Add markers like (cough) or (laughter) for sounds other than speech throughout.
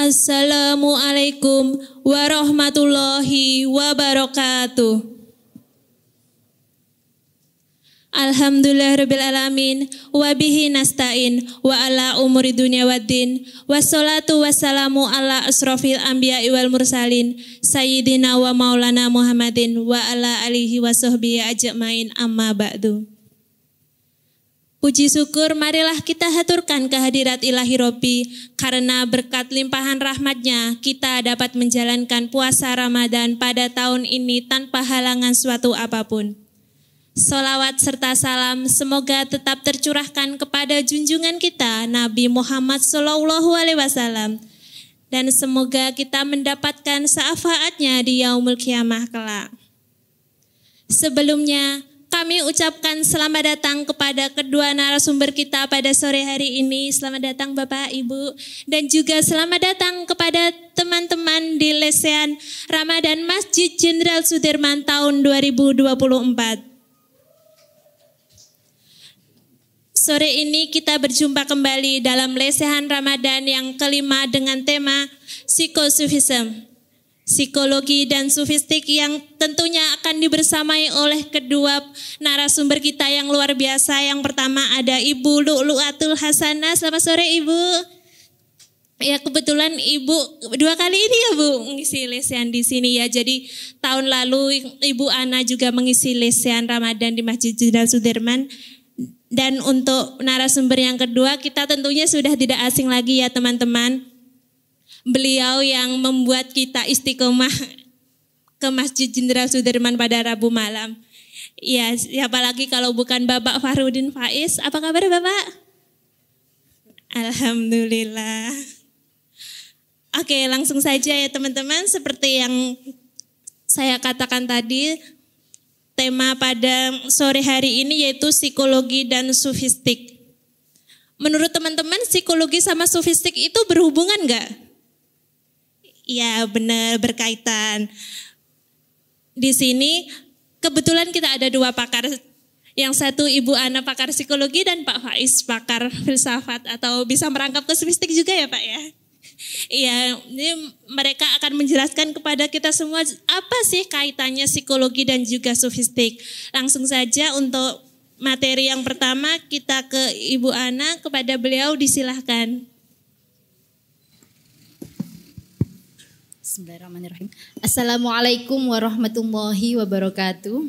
Assalamualaikum warahmatullahi wabarakatuh. Alhamdulillah rabbil alamin wa bihi nasta'in wa ala umuri dunia waddin wassalatu wassalamu ala asrofil anbiya wal mursalin sayyidina wa maulana muhammadin wa ala alihi wa ajma'in amma ba'du. Puji syukur marilah kita haturkan kehadirat ilahi Robi karena berkat limpahan rahmatnya kita dapat menjalankan puasa Ramadan pada tahun ini tanpa halangan suatu apapun. Solawat serta salam semoga tetap tercurahkan kepada junjungan kita Nabi Muhammad Sallallahu Alaihi Wasallam dan semoga kita mendapatkan syafaatnya di yaumul kiamah kelak. Sebelumnya, kami ucapkan selamat datang kepada kedua narasumber kita pada sore hari ini. Selamat datang Bapak, Ibu, dan juga selamat datang kepada teman-teman di lesehan Ramadan Masjid Jenderal Sudirman tahun 2024. Sore ini kita berjumpa kembali dalam lesehan Ramadan yang kelima dengan tema psikosufism psikologi dan sufistik yang tentunya akan dibersamai oleh kedua narasumber kita yang luar biasa. Yang pertama ada Ibu Luatul Hasanah. Selamat sore Ibu. Ya kebetulan Ibu dua kali ini ya Bu mengisi lesian di sini ya. Jadi tahun lalu Ibu Ana juga mengisi lesian Ramadan di Masjid Jenderal Sudirman. Dan untuk narasumber yang kedua kita tentunya sudah tidak asing lagi ya teman-teman Beliau yang membuat kita istiqomah ke Masjid Jenderal Sudirman pada Rabu malam. Ya, siapa lagi kalau bukan Bapak Farudin Faiz. Apa kabar Bapak? Alhamdulillah. Oke, langsung saja ya teman-teman. Seperti yang saya katakan tadi, tema pada sore hari ini yaitu psikologi dan sufistik. Menurut teman-teman, psikologi sama sufistik itu berhubungan nggak? Iya benar berkaitan. Di sini kebetulan kita ada dua pakar. Yang satu Ibu Ana pakar psikologi dan Pak Faiz pakar filsafat atau bisa merangkap ke semistik juga ya Pak ya. Iya, ini mereka akan menjelaskan kepada kita semua apa sih kaitannya psikologi dan juga sofistik. Langsung saja untuk materi yang pertama kita ke Ibu Ana kepada beliau disilahkan. Bismillahirrahmanirrahim. Assalamualaikum warahmatullahi wabarakatuh.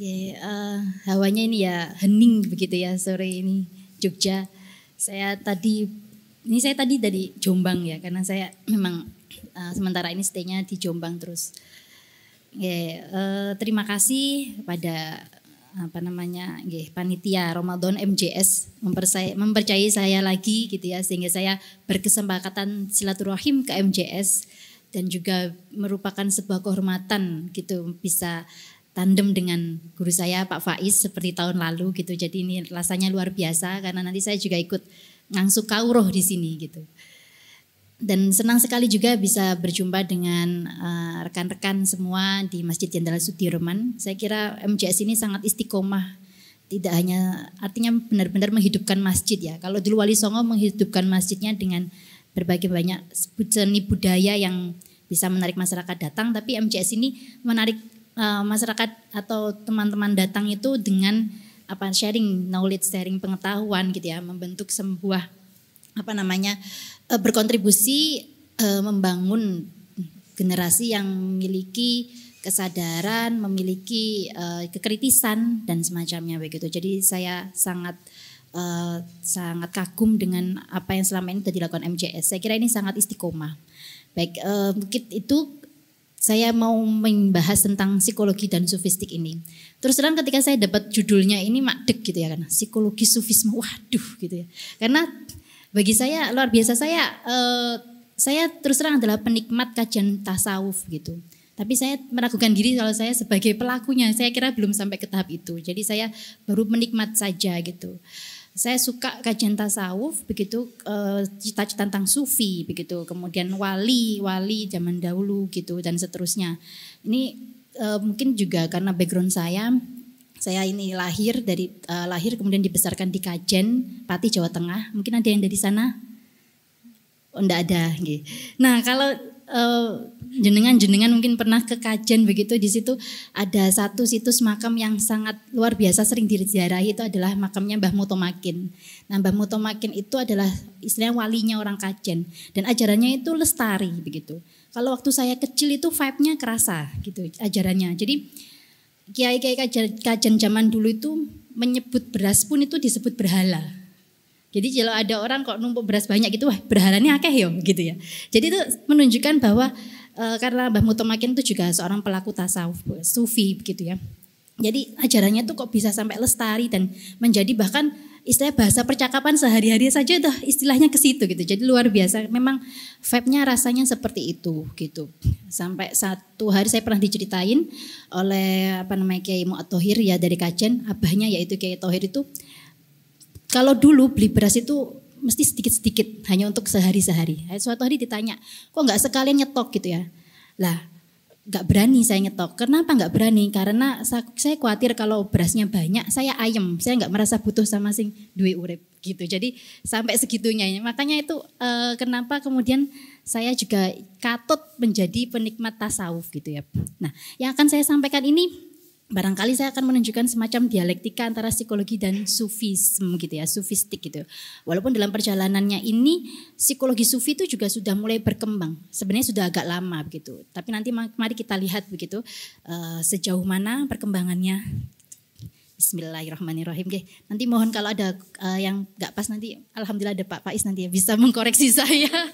Ya, uh, hawanya ini ya hening begitu ya sore ini Jogja. Saya tadi ini saya tadi dari Jombang ya karena saya memang uh, sementara ini stay-nya di Jombang terus. Ya, uh, terima kasih pada apa namanya nggih panitia Ramadan MJS mempercayai, mempercayai saya lagi gitu ya sehingga saya berkesempatan silaturahim ke MJS dan juga merupakan sebuah kehormatan gitu bisa tandem dengan guru saya Pak Faiz seperti tahun lalu gitu. Jadi ini rasanya luar biasa karena nanti saya juga ikut ngangsu kauroh di sini gitu dan senang sekali juga bisa berjumpa dengan eh, rekan-rekan uh, semua di Masjid Jenderal Sudirman. Saya kira MJS ini sangat istiqomah, tidak hanya artinya benar-benar menghidupkan masjid ya. Kalau dulu Wali Songo menghidupkan masjidnya dengan berbagai banyak seni budaya yang bisa menarik masyarakat datang, tapi MJS ini menarik uh, masyarakat atau teman-teman datang itu dengan apa sharing knowledge, sharing pengetahuan gitu ya, membentuk sebuah apa namanya Eh, berkontribusi eh, membangun generasi yang memiliki kesadaran, memiliki eh, kekritisan dan semacamnya begitu. Jadi saya sangat uh, sangat kagum dengan apa yang selama ini sudah dilakukan MJS. Saya kira ini sangat istiqomah. Baik, uh, itu saya mau membahas tentang psikologi dan sufistik ini. Terus terang ketika saya dapat judulnya ini makdek gitu ya karena psikologi sufisme, waduh gitu ya. Karena bagi saya luar biasa saya eh, saya terus terang adalah penikmat kajian tasawuf gitu. Tapi saya meragukan diri kalau saya sebagai pelakunya. Saya kira belum sampai ke tahap itu. Jadi saya baru menikmat saja gitu. Saya suka kajian tasawuf begitu eh, cita-cita tentang sufi begitu. Kemudian wali, wali zaman dahulu gitu dan seterusnya. Ini eh, mungkin juga karena background saya saya ini lahir dari uh, lahir kemudian dibesarkan di Kajen, Pati Jawa Tengah. Mungkin ada yang dari sana? Oh, enggak ada. Nah, kalau eh, jenengan-jenengan uh, mungkin pernah ke Kajen begitu di situ ada satu situs makam yang sangat luar biasa sering diziarahi itu adalah makamnya Mbah Mutomakin. Nah, Mbah Mutomakin itu adalah istilahnya walinya orang Kajen dan ajarannya itu lestari begitu. Kalau waktu saya kecil itu vibe-nya kerasa gitu ajarannya. Jadi kiai-kiai kajen zaman dulu itu menyebut beras pun itu disebut berhala. Jadi kalau ada orang kok numpuk beras banyak gitu, wah berhalanya akeh yo ya, gitu ya. Jadi itu menunjukkan bahwa e, karena Mbah Mutomakin itu juga seorang pelaku tasawuf, sufi gitu ya. Jadi ajarannya tuh kok bisa sampai lestari dan menjadi bahkan istilah bahasa percakapan sehari-hari saja udah istilahnya ke situ gitu. Jadi luar biasa. Memang vibe-nya rasanya seperti itu gitu. Sampai satu hari saya pernah diceritain oleh apa namanya Kiai Mu'atohir ya dari Kajen, abahnya yaitu Kiai Tohir itu kalau dulu beli beras itu mesti sedikit-sedikit hanya untuk sehari-sehari. Suatu hari ditanya, kok nggak sekalian nyetok gitu ya? Lah, nggak berani saya ngetok. Kenapa nggak berani? Karena saya khawatir kalau berasnya banyak, saya ayem, saya nggak merasa butuh sama sing duit urip gitu. Jadi sampai segitunya. Makanya itu eh, kenapa kemudian saya juga katut menjadi penikmat tasawuf gitu ya. Nah, yang akan saya sampaikan ini barangkali saya akan menunjukkan semacam dialektika antara psikologi dan sufism gitu ya, sufistik gitu. Walaupun dalam perjalanannya ini psikologi sufi itu juga sudah mulai berkembang. Sebenarnya sudah agak lama begitu. Tapi nanti mari kita lihat begitu eh, sejauh mana perkembangannya. Bismillahirrahmanirrahim. Oke, nanti mohon kalau ada eh, yang nggak pas nanti alhamdulillah ada Pak Faiz nanti ya bisa (laughs) mengkoreksi saya.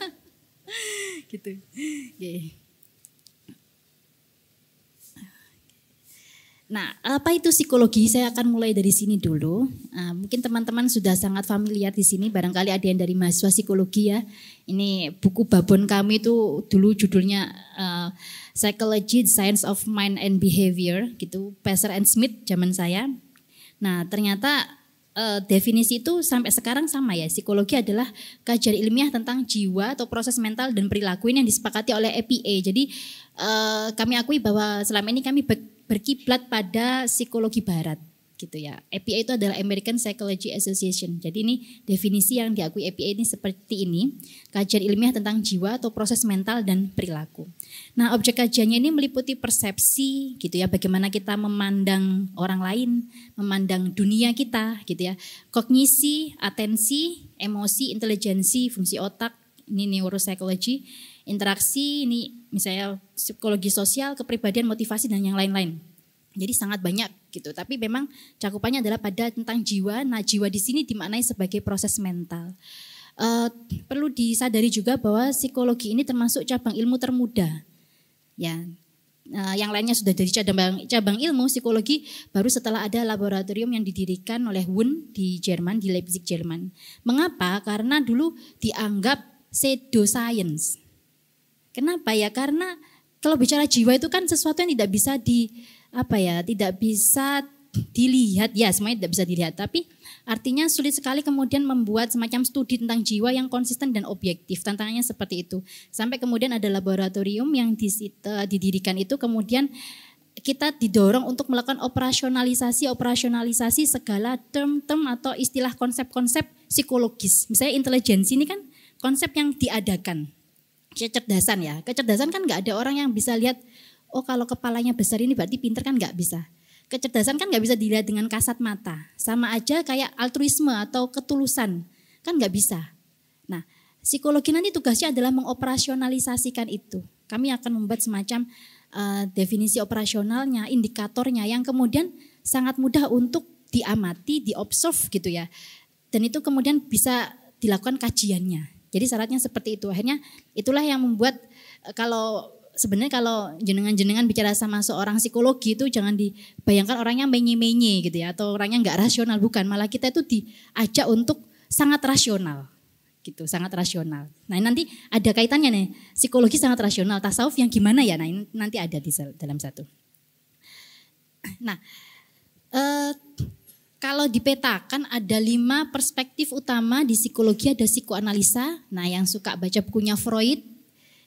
gitu. Oke. Nah, apa itu psikologi? Saya akan mulai dari sini dulu. Uh, mungkin teman-teman sudah sangat familiar di sini. Barangkali ada yang dari mahasiswa psikologi ya. Ini buku babon kami itu dulu judulnya uh, Psychology, Science of Mind and Behavior, gitu. Passer and Smith zaman saya. Nah, ternyata uh, definisi itu sampai sekarang sama ya. Psikologi adalah kajian ilmiah tentang jiwa atau proses mental dan perilaku ini yang disepakati oleh EPA. Jadi uh, kami akui bahwa selama ini kami berkiblat pada psikologi barat gitu ya. APA e itu adalah American Psychology Association. Jadi ini definisi yang diakui APA e ini seperti ini, kajian ilmiah tentang jiwa atau proses mental dan perilaku. Nah, objek kajiannya ini meliputi persepsi gitu ya, bagaimana kita memandang orang lain, memandang dunia kita gitu ya. Kognisi, atensi, emosi, intelijensi, fungsi otak, ini neuropsychology, interaksi, ini misalnya psikologi sosial, kepribadian, motivasi dan yang lain-lain. Jadi sangat banyak gitu. Tapi memang cakupannya adalah pada tentang jiwa. Nah, jiwa di sini dimaknai sebagai proses mental. Uh, perlu disadari juga bahwa psikologi ini termasuk cabang ilmu termuda. Ya, uh, yang lainnya sudah jadi cabang, cabang ilmu psikologi baru setelah ada laboratorium yang didirikan oleh Wun di Jerman di Leipzig Jerman. Mengapa? Karena dulu dianggap pseudo science Kenapa ya? Karena kalau bicara jiwa itu kan sesuatu yang tidak bisa di apa ya, tidak bisa dilihat ya semuanya tidak bisa dilihat tapi artinya sulit sekali kemudian membuat semacam studi tentang jiwa yang konsisten dan objektif tantangannya seperti itu sampai kemudian ada laboratorium yang didirikan itu kemudian kita didorong untuk melakukan operasionalisasi operasionalisasi segala term-term atau istilah konsep-konsep psikologis misalnya intelijensi ini kan konsep yang diadakan kecerdasan ya. Kecerdasan kan nggak ada orang yang bisa lihat, oh kalau kepalanya besar ini berarti pinter kan nggak bisa. Kecerdasan kan nggak bisa dilihat dengan kasat mata. Sama aja kayak altruisme atau ketulusan. Kan nggak bisa. Nah, psikologi nanti tugasnya adalah mengoperasionalisasikan itu. Kami akan membuat semacam uh, definisi operasionalnya, indikatornya yang kemudian sangat mudah untuk diamati, diobserve gitu ya. Dan itu kemudian bisa dilakukan kajiannya jadi syaratnya seperti itu. Akhirnya itulah yang membuat eh, kalau sebenarnya kalau jenengan-jenengan bicara sama seorang psikologi itu jangan dibayangkan orangnya menye-menye gitu ya atau orangnya nggak rasional bukan malah kita itu diajak untuk sangat rasional gitu sangat rasional. Nah nanti ada kaitannya nih psikologi sangat rasional tasawuf yang gimana ya nah nanti ada di dalam satu. Nah eh, kalau dipetakan ada lima perspektif utama di psikologi ada psikoanalisa. Nah yang suka baca bukunya Freud,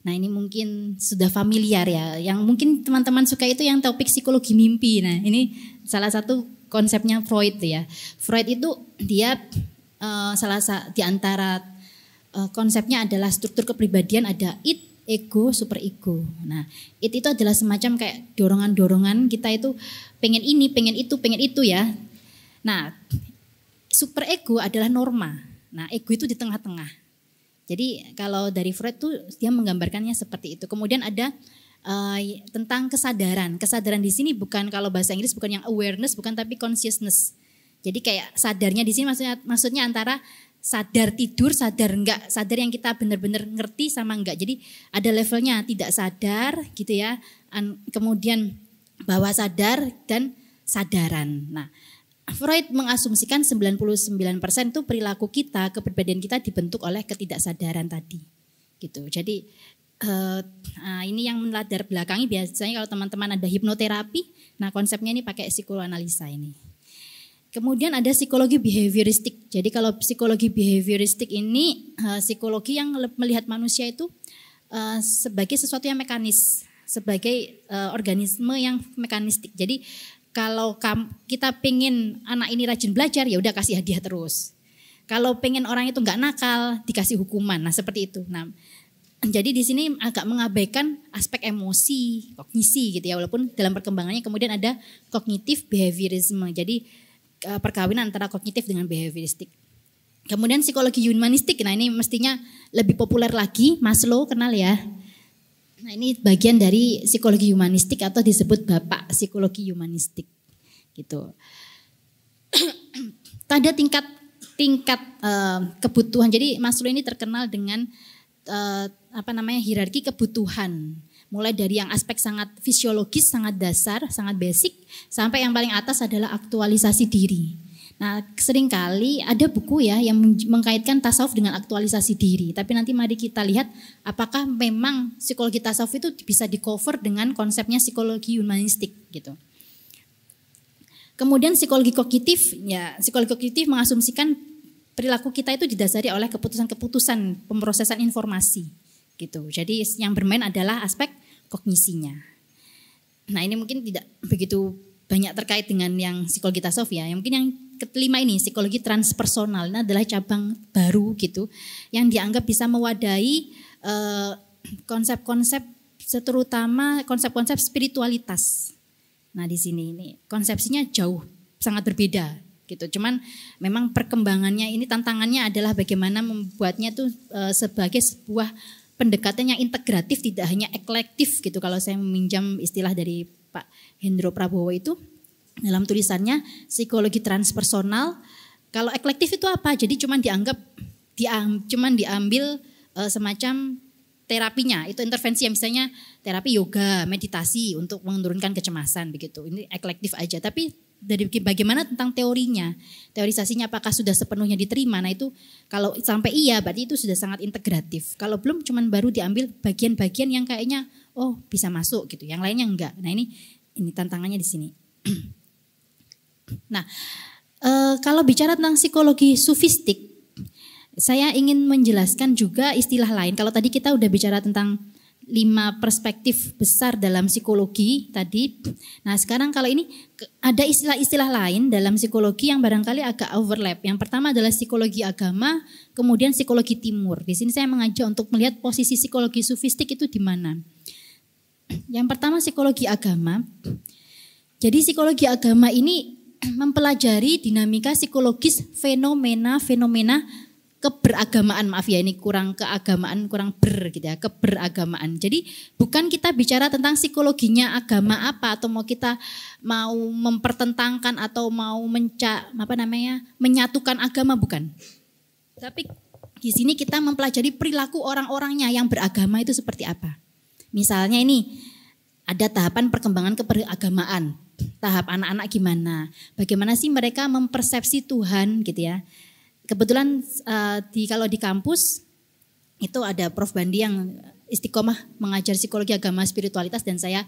nah ini mungkin sudah familiar ya. Yang mungkin teman-teman suka itu yang topik psikologi mimpi. Nah ini salah satu konsepnya Freud ya. Freud itu dia uh, salah satu di antara uh, konsepnya adalah struktur kepribadian ada id, ego, super ego. Nah, it itu adalah semacam kayak dorongan-dorongan kita itu pengen ini, pengen itu, pengen itu ya. Nah, super ego adalah norma. Nah, ego itu di tengah-tengah. Jadi kalau dari Freud tuh dia menggambarkannya seperti itu. Kemudian ada uh, tentang kesadaran. Kesadaran di sini bukan kalau bahasa Inggris bukan yang awareness, bukan tapi consciousness. Jadi kayak sadarnya di sini maksudnya maksudnya antara sadar tidur, sadar enggak, sadar yang kita benar-benar ngerti sama enggak. Jadi ada levelnya tidak sadar gitu ya, kemudian bawah sadar dan sadaran. Nah, Freud mengasumsikan 99% itu perilaku kita, kepribadian kita dibentuk oleh ketidaksadaran tadi. Gitu. Jadi uh, nah ini yang meladar belakangi biasanya kalau teman-teman ada hipnoterapi, nah konsepnya ini pakai psikoanalisa ini. Kemudian ada psikologi behavioristik. Jadi kalau psikologi behavioristik ini uh, psikologi yang melihat manusia itu uh, sebagai sesuatu yang mekanis, sebagai uh, organisme yang mekanistik. Jadi kalau kita pengen anak ini rajin belajar, ya udah kasih hadiah terus. Kalau pengen orang itu nggak nakal, dikasih hukuman. Nah seperti itu. Nah, jadi di sini agak mengabaikan aspek emosi, kognisi gitu ya. Walaupun dalam perkembangannya kemudian ada kognitif behaviorisme. Jadi eh, perkawinan antara kognitif dengan behavioristik. Kemudian psikologi humanistik. Nah ini mestinya lebih populer lagi. Maslow kenal ya. Nah ini bagian dari psikologi humanistik atau disebut bapak psikologi humanistik gitu. (clears throat) Tanda tingkat tingkat uh, kebutuhan. Jadi Maslow ini terkenal dengan uh, apa namanya hierarki kebutuhan. Mulai dari yang aspek sangat fisiologis, sangat dasar, sangat basic, sampai yang paling atas adalah aktualisasi diri. Nah, seringkali ada buku ya yang mengkaitkan tasawuf dengan aktualisasi diri. Tapi nanti mari kita lihat apakah memang psikologi tasawuf itu bisa di-cover dengan konsepnya psikologi humanistik gitu. Kemudian psikologi kognitif, ya psikologi kognitif mengasumsikan perilaku kita itu didasari oleh keputusan-keputusan pemrosesan informasi gitu. Jadi yang bermain adalah aspek kognisinya. Nah, ini mungkin tidak begitu banyak terkait dengan yang psikologi tasawuf ya. Yang mungkin yang kelima ini psikologi transpersonal ini adalah cabang baru gitu yang dianggap bisa mewadahi eh, konsep-konsep eh, terutama konsep-konsep spiritualitas. Nah di sini ini konsepsinya jauh sangat berbeda gitu. Cuman memang perkembangannya ini tantangannya adalah bagaimana membuatnya tuh eh, sebagai sebuah pendekatan yang integratif tidak hanya eklektif gitu kalau saya meminjam istilah dari Pak Hendro Prabowo itu dalam tulisannya psikologi transpersonal. Kalau eklektif itu apa? Jadi cuman dianggap diam, cuman diambil e, semacam terapinya. Itu intervensi yang misalnya terapi yoga, meditasi untuk menurunkan kecemasan begitu. Ini eklektif aja. Tapi dari bagaimana tentang teorinya? Teorisasinya apakah sudah sepenuhnya diterima? Nah, itu kalau sampai iya berarti itu sudah sangat integratif. Kalau belum cuman baru diambil bagian-bagian yang kayaknya oh bisa masuk gitu. Yang lainnya enggak. Nah, ini ini tantangannya di sini. (clears throat) Nah, e, kalau bicara tentang psikologi sufistik, saya ingin menjelaskan juga istilah lain. Kalau tadi kita udah bicara tentang lima perspektif besar dalam psikologi tadi. Nah sekarang kalau ini ada istilah-istilah lain dalam psikologi yang barangkali agak overlap. Yang pertama adalah psikologi agama, kemudian psikologi timur. Di sini saya mengajak untuk melihat posisi psikologi sufistik itu di mana. Yang pertama psikologi agama. Jadi psikologi agama ini mempelajari dinamika psikologis fenomena-fenomena keberagamaan maaf ya ini kurang keagamaan kurang ber gitu ya keberagamaan jadi bukan kita bicara tentang psikologinya agama apa atau mau kita mau mempertentangkan atau mau menca apa namanya menyatukan agama bukan tapi di sini kita mempelajari perilaku orang-orangnya yang beragama itu seperti apa misalnya ini ada tahapan perkembangan keberagamaan tahap anak-anak gimana, bagaimana sih mereka mempersepsi Tuhan gitu ya. Kebetulan uh, di kalau di kampus itu ada Prof Bandi yang istiqomah mengajar psikologi agama spiritualitas dan saya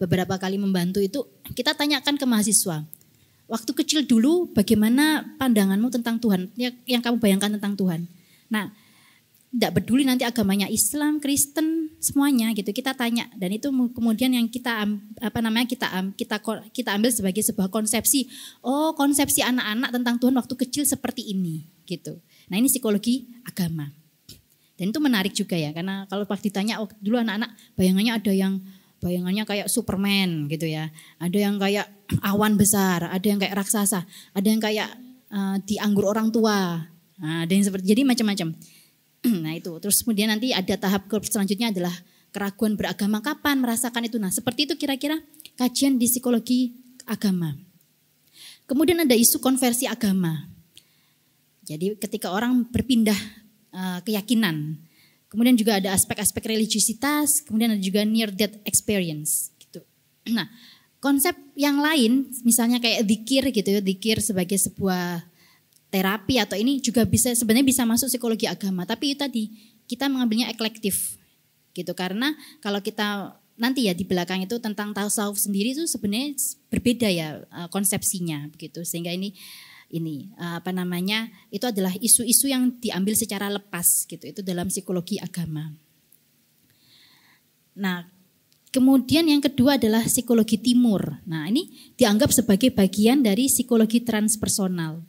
beberapa kali membantu itu kita tanyakan ke mahasiswa waktu kecil dulu bagaimana pandanganmu tentang Tuhan ya, yang kamu bayangkan tentang Tuhan nah tidak peduli nanti agamanya Islam, Kristen, semuanya gitu. Kita tanya dan itu kemudian yang kita apa namanya kita kita kita ambil sebagai sebuah konsepsi. Oh, konsepsi anak-anak tentang Tuhan waktu kecil seperti ini gitu. Nah, ini psikologi agama. Dan itu menarik juga ya karena kalau pas ditanya oh, dulu anak-anak bayangannya ada yang bayangannya kayak Superman gitu ya. Ada yang kayak (clears throat) awan besar, ada yang kayak raksasa, ada yang kayak uh, dianggur orang tua. Nah, ada seperti jadi macam-macam. (clears throat) nah itu. Terus kemudian nanti ada tahap selanjutnya adalah keraguan beragama kapan merasakan itu. Nah seperti itu kira-kira kajian di psikologi agama. Kemudian ada isu konversi agama. Jadi ketika orang berpindah uh, keyakinan. Kemudian juga ada aspek-aspek religiusitas, kemudian ada juga near death experience gitu. (clears throat) Nah, konsep yang lain misalnya kayak dikir gitu ya, dikir sebagai sebuah terapi atau ini juga bisa sebenarnya bisa masuk psikologi agama tapi itu tadi kita mengambilnya eklektif gitu karena kalau kita nanti ya di belakang itu tentang tasawuf sendiri itu sebenarnya berbeda ya eh, konsepsinya begitu sehingga ini ini eh, apa namanya itu adalah isu-isu yang diambil secara lepas gitu itu dalam psikologi agama. Nah, kemudian yang kedua adalah psikologi timur. Nah, ini dianggap sebagai bagian dari psikologi transpersonal.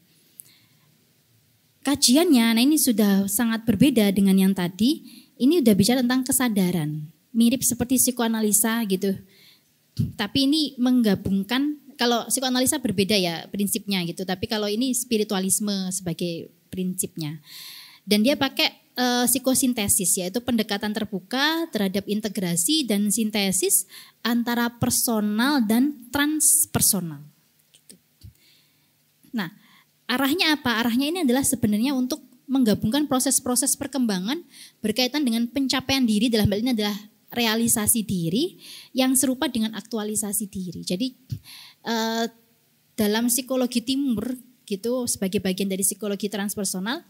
Kajiannya, nah ini sudah sangat berbeda dengan yang tadi. Ini udah bicara tentang kesadaran, mirip seperti psikoanalisa gitu. Tapi ini menggabungkan kalau psikoanalisa berbeda ya prinsipnya gitu, tapi kalau ini spiritualisme sebagai prinsipnya. Dan dia pakai e, psikosintesis yaitu pendekatan terbuka terhadap integrasi dan sintesis antara personal dan transpersonal. Gitu. Nah, Arahnya apa? Arahnya ini adalah sebenarnya untuk menggabungkan proses-proses perkembangan berkaitan dengan pencapaian diri dalam hal ini adalah realisasi diri yang serupa dengan aktualisasi diri. Jadi eh, dalam psikologi timur gitu sebagai bagian dari psikologi transpersonal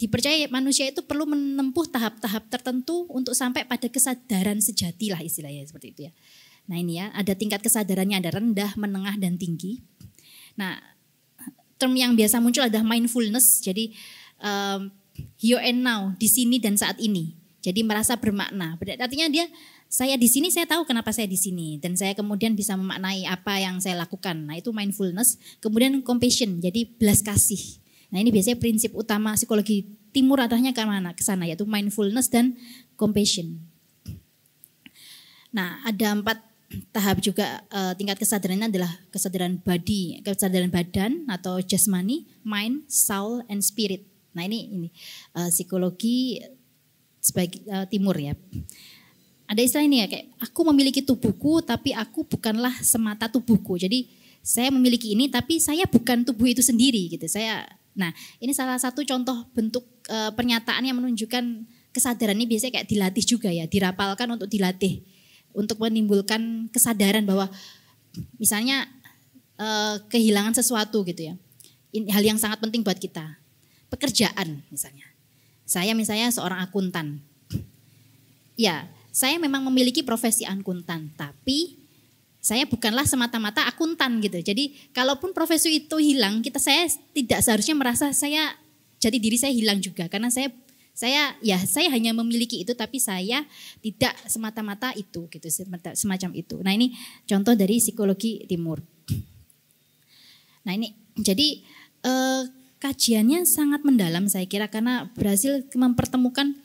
dipercaya manusia itu perlu menempuh tahap-tahap tertentu untuk sampai pada kesadaran sejati lah istilahnya seperti itu ya. Nah ini ya ada tingkat kesadarannya ada rendah, menengah dan tinggi. Nah term yang biasa muncul adalah mindfulness. Jadi um, here and now, di sini dan saat ini. Jadi merasa bermakna. Artinya dia saya di sini saya tahu kenapa saya di sini dan saya kemudian bisa memaknai apa yang saya lakukan. Nah, itu mindfulness. Kemudian compassion, jadi belas kasih. Nah, ini biasanya prinsip utama psikologi timur adanya ke mana? Ke sana yaitu mindfulness dan compassion. Nah, ada empat tahap juga uh, tingkat kesadarannya adalah kesadaran body, kesadaran badan atau jasmani, mind, soul, and spirit. Nah ini ini uh, psikologi sebagai uh, eh, timur ya. Ada istilah ini ya kayak aku memiliki tubuhku tapi aku bukanlah semata tubuhku. Jadi saya memiliki ini tapi saya bukan tubuh itu sendiri gitu. Saya nah ini salah satu contoh bentuk uh, pernyataan yang menunjukkan kesadaran ini biasanya kayak dilatih juga ya, dirapalkan untuk dilatih untuk menimbulkan kesadaran bahwa misalnya eh, kehilangan sesuatu gitu ya. Ini hal yang sangat penting buat kita. Pekerjaan misalnya. Saya misalnya seorang akuntan. Ya, saya memang memiliki profesi akuntan, tapi saya bukanlah semata-mata akuntan gitu. Jadi kalaupun profesi itu hilang, kita saya tidak seharusnya merasa saya jadi diri saya hilang juga karena saya saya ya saya hanya memiliki itu tapi saya tidak semata-mata itu gitu semacam itu. Nah ini contoh dari psikologi timur. Nah ini jadi eh, kajiannya sangat mendalam saya kira karena berhasil mempertemukan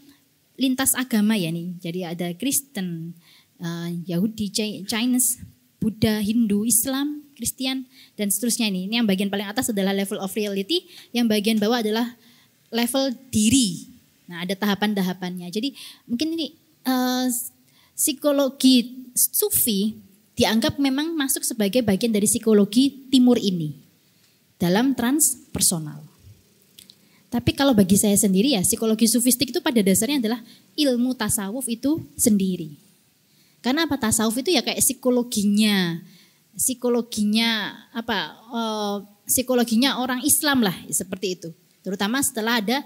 lintas agama ya nih. Jadi ada Kristen, eh, Yahudi, Chinese, Buddha, Hindu, Islam, Kristen dan seterusnya ini. Ini yang bagian paling atas adalah level of reality, yang bagian bawah adalah level diri. Nah, ada tahapan-tahapannya. Jadi mungkin ini uh, psikologi sufi dianggap memang masuk sebagai bagian dari psikologi timur ini dalam transpersonal. Tapi kalau bagi saya sendiri ya psikologi sufistik itu pada dasarnya adalah ilmu tasawuf itu sendiri. Karena apa tasawuf itu ya kayak psikologinya, psikologinya apa uh, psikologinya orang Islam lah seperti itu. Terutama setelah ada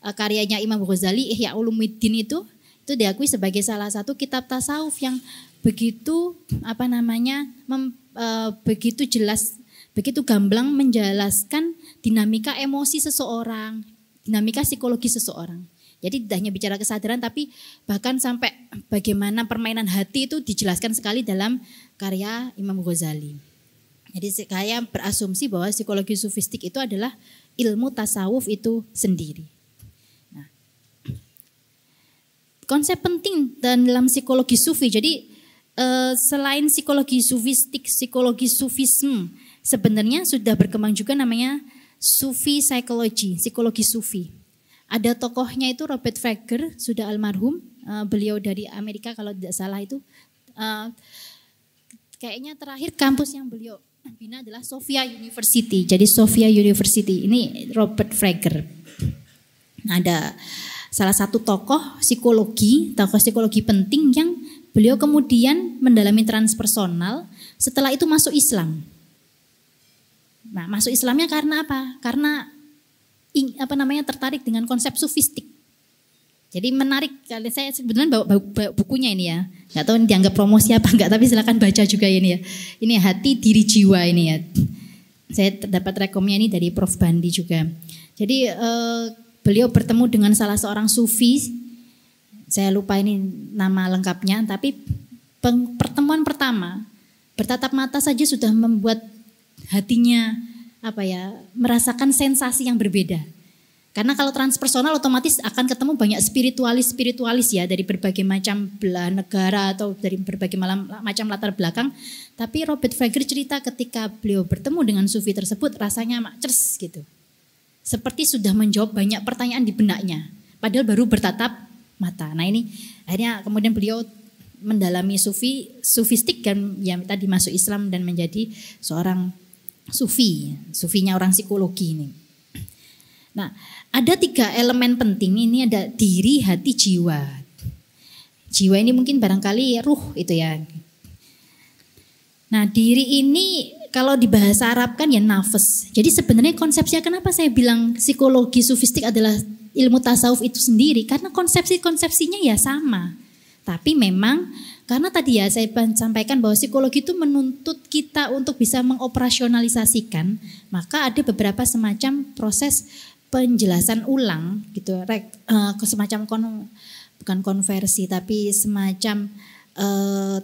Eh, karyanya Imam Ghazali Ihya Ulumuddin itu itu diakui sebagai salah satu kitab tasawuf yang begitu apa namanya mem, uh, begitu jelas begitu gamblang menjelaskan dinamika emosi seseorang dinamika psikologi seseorang jadi tidak hanya bicara kesadaran tapi bahkan sampai bagaimana permainan hati itu dijelaskan sekali dalam karya Imam Ghazali. Jadi saya berasumsi bahwa psikologi sufistik itu adalah ilmu tasawuf itu sendiri. konsep penting dan dalam psikologi sufi. Jadi uh, selain psikologi sufistik, psikologi sufisme sebenarnya sudah berkembang juga namanya sufi psychology, psikologi sufi. Ada tokohnya itu Robert Fagger, sudah almarhum, uh, beliau dari Amerika kalau tidak salah itu. Uh, kayaknya terakhir kampus yang beliau bina adalah Sofia University. Jadi Sofia University ini Robert Fagger. Ada salah satu tokoh psikologi, tokoh psikologi penting yang beliau kemudian mendalami transpersonal, setelah itu masuk Islam. Nah, masuk Islamnya karena apa? Karena apa namanya tertarik dengan konsep sufistik. Jadi menarik kali saya sebetulnya bawa, bawa, bukunya ini ya. Enggak tahu ini dianggap promosi apa enggak tapi silakan baca juga ini ya. Ini hati diri jiwa ini ya. Saya dapat rekomnya ini dari Prof Bandi juga. Jadi eh, beliau bertemu dengan salah seorang sufi. Saya lupa ini nama lengkapnya, tapi pertemuan pertama bertatap mata saja sudah membuat hatinya apa ya merasakan sensasi yang berbeda. Karena kalau transpersonal otomatis akan ketemu banyak spiritualis-spiritualis ya dari berbagai macam belah negara atau dari berbagai malam, macam latar belakang. Tapi Robert Frager cerita ketika beliau bertemu dengan sufi tersebut rasanya macers gitu. Seperti sudah menjawab banyak pertanyaan di benaknya. Padahal baru bertatap mata. Nah ini akhirnya kemudian beliau mendalami sufi, sufistik dan yang tadi masuk Islam dan menjadi seorang sufi, sufinya orang psikologi ini. Nah, ada tiga elemen penting ini ada diri, hati, jiwa. Jiwa ini mungkin barangkali ruh itu ya. Nah, diri ini kalau di bahasa Arab kan ya nafas. Jadi sebenarnya konsepsi kenapa saya bilang psikologi sufistik adalah ilmu tasawuf itu sendiri karena konsepsi-konsepsinya ya sama. Tapi memang karena tadi ya saya sampaikan bahwa psikologi itu menuntut kita untuk bisa mengoperasionalisasikan, maka ada beberapa semacam proses penjelasan ulang gitu, rek, uh, semacam kon, bukan konversi tapi semacam uh,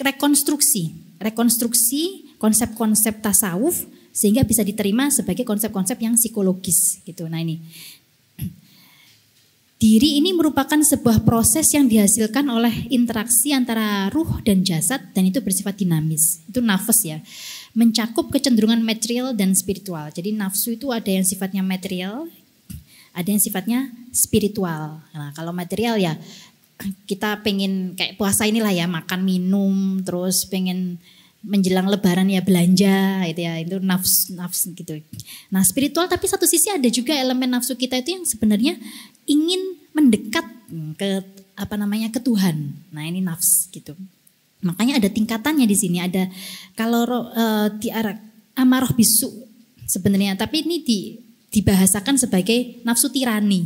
rekonstruksi, rekonstruksi konsep-konsep tasawuf sehingga bisa diterima sebagai konsep-konsep yang psikologis gitu. Nah ini (clears throat) Diri ini merupakan sebuah proses yang dihasilkan oleh interaksi antara ruh dan jasad dan itu bersifat dinamis. Itu nafas ya. Mencakup kecenderungan material dan spiritual. Jadi nafsu itu ada yang sifatnya material, ada yang sifatnya spiritual. Nah, kalau material ya kita pengen kayak puasa inilah ya makan minum terus pengen menjelang lebaran ya belanja itu ya itu nafs nafs gitu. Nah spiritual tapi satu sisi ada juga elemen nafsu kita itu yang sebenarnya ingin mendekat ke apa namanya ke Tuhan. Nah ini nafs gitu. Makanya ada tingkatannya di sini ada kalau uh, di amarah bisu sebenarnya tapi ini di, dibahasakan sebagai nafsu tirani.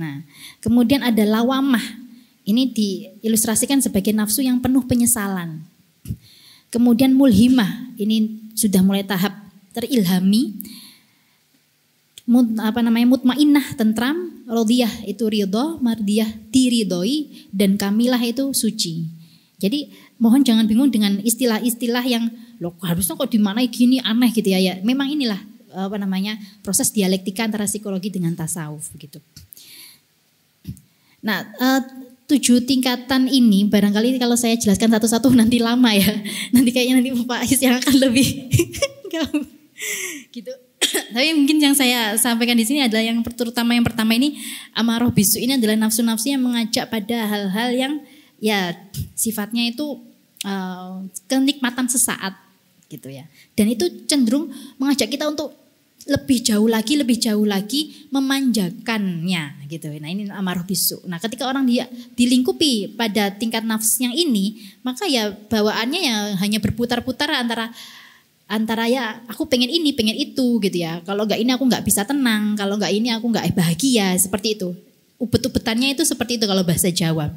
Nah kemudian ada lawamah ini diilustrasikan sebagai nafsu yang penuh penyesalan. Kemudian mulhimah, ini sudah mulai tahap terilhami. Mut, apa namanya mutmainah tentram, rodiyah itu ridho, mardiyah diridoi, dan kamilah itu suci. Jadi mohon jangan bingung dengan istilah-istilah yang lo harusnya kok di mana gini aneh gitu ya ya. Memang inilah apa namanya proses dialektika antara psikologi dengan tasawuf begitu. Nah, eh, tujuh tingkatan ini barangkali kalau saya jelaskan satu-satu (laughs) nanti lama ya. Nanti kayaknya nanti Pak Is yang akan lebih (laughs) gitu. (clears throat) Tapi mungkin yang saya sampaikan di sini adalah yang terutama yang pertama ini amarah bisu ini adalah nafsu-nafsu yang mengajak pada hal-hal yang ya sifatnya itu uh, kenikmatan sesaat gitu ya. Dan itu cenderung mengajak kita untuk lebih jauh lagi, lebih jauh lagi memanjakannya gitu. Nah ini amarah bisu. Nah ketika orang dia dilingkupi pada tingkat nafs yang ini, maka ya bawaannya ya hanya berputar-putar antara antara ya aku pengen ini, pengen itu gitu ya. Kalau nggak ini aku nggak bisa tenang, kalau nggak ini aku nggak bahagia seperti itu. Ubet-ubetannya itu seperti itu kalau bahasa Jawa.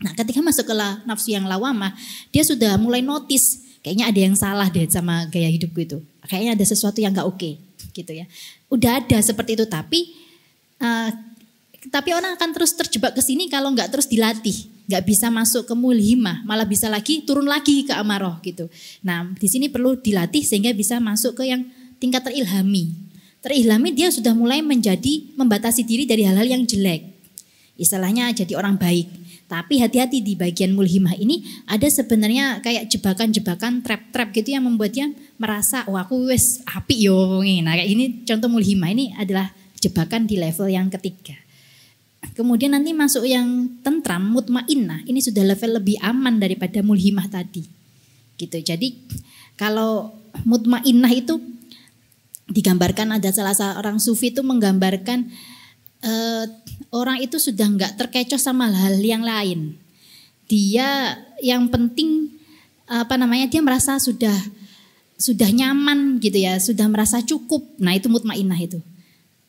Nah ketika masuk ke nafsu yang lawamah, dia sudah mulai notice kayaknya ada yang salah deh sama gaya hidupku itu. Kayaknya ada sesuatu yang nggak oke. Okay gitu ya. Udah ada seperti itu tapi uh, tapi orang akan terus terjebak ke sini kalau nggak terus dilatih, nggak bisa masuk ke mulhimah, malah bisa lagi turun lagi ke amaroh gitu. Nah di sini perlu dilatih sehingga bisa masuk ke yang tingkat terilhami. Terilhami dia sudah mulai menjadi membatasi diri dari hal-hal yang jelek. Istilahnya jadi orang baik tapi hati-hati di bagian mulhimah ini ada sebenarnya kayak jebakan-jebakan, trap-trap gitu yang membuatnya merasa wah aku wes api yo. Nah kayak ini contoh mulhimah ini adalah jebakan di level yang ketiga. Kemudian nanti masuk yang tentram, mutmainah. Ini sudah level lebih aman daripada mulhimah tadi. Gitu. Jadi kalau mutmainah itu digambarkan ada salah seorang sufi itu menggambarkan eh, orang itu sudah nggak terkecoh sama hal yang lain. Dia yang penting apa namanya dia merasa sudah sudah nyaman gitu ya, sudah merasa cukup. Nah itu mutmainah itu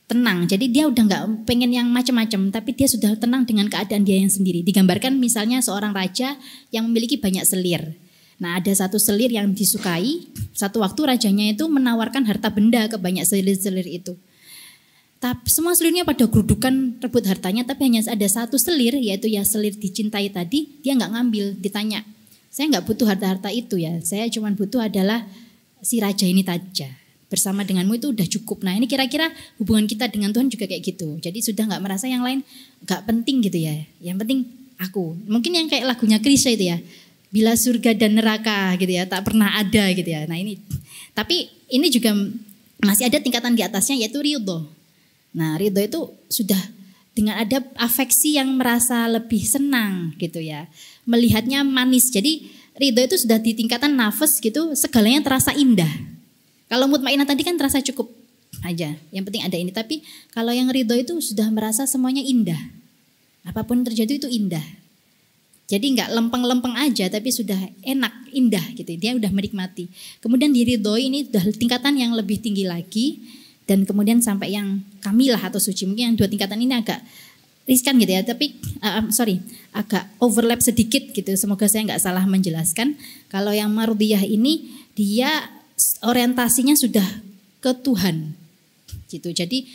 tenang. Jadi dia udah nggak pengen yang macam-macam, tapi dia sudah tenang dengan keadaan dia yang sendiri. Digambarkan misalnya seorang raja yang memiliki banyak selir. Nah ada satu selir yang disukai, satu waktu rajanya itu menawarkan harta benda ke banyak selir-selir itu. Tapi semua selirnya pada gerudukan rebut hartanya, tapi hanya ada satu selir, yaitu ya selir dicintai tadi, dia nggak ngambil, ditanya. Saya nggak butuh harta-harta itu ya, saya cuma butuh adalah si raja ini saja. Bersama denganmu itu udah cukup. Nah ini kira-kira hubungan kita dengan Tuhan juga kayak gitu. Jadi sudah nggak merasa yang lain nggak penting gitu ya. Yang penting aku. Mungkin yang kayak lagunya Krisya itu ya. Bila surga dan neraka gitu ya, tak pernah ada gitu ya. Nah ini, tapi ini juga masih ada tingkatan di atasnya yaitu ridho Nah ridho itu sudah dengan ada afeksi yang merasa lebih senang gitu ya. Melihatnya manis. Jadi ridho itu sudah di tingkatan nafas gitu segalanya terasa indah. Kalau mutmainah tadi kan terasa cukup aja. Yang penting ada ini. Tapi kalau yang ridho itu sudah merasa semuanya indah. Apapun terjadi itu indah. Jadi nggak lempeng-lempeng aja tapi sudah enak, indah gitu. Dia udah menikmati. Kemudian di ridho ini sudah tingkatan yang lebih tinggi lagi dan kemudian sampai yang kamilah atau suci mungkin yang dua tingkatan ini agak riskan gitu ya tapi uh, sorry agak overlap sedikit gitu semoga saya nggak salah menjelaskan kalau yang marudiyah ini dia orientasinya sudah ke Tuhan gitu jadi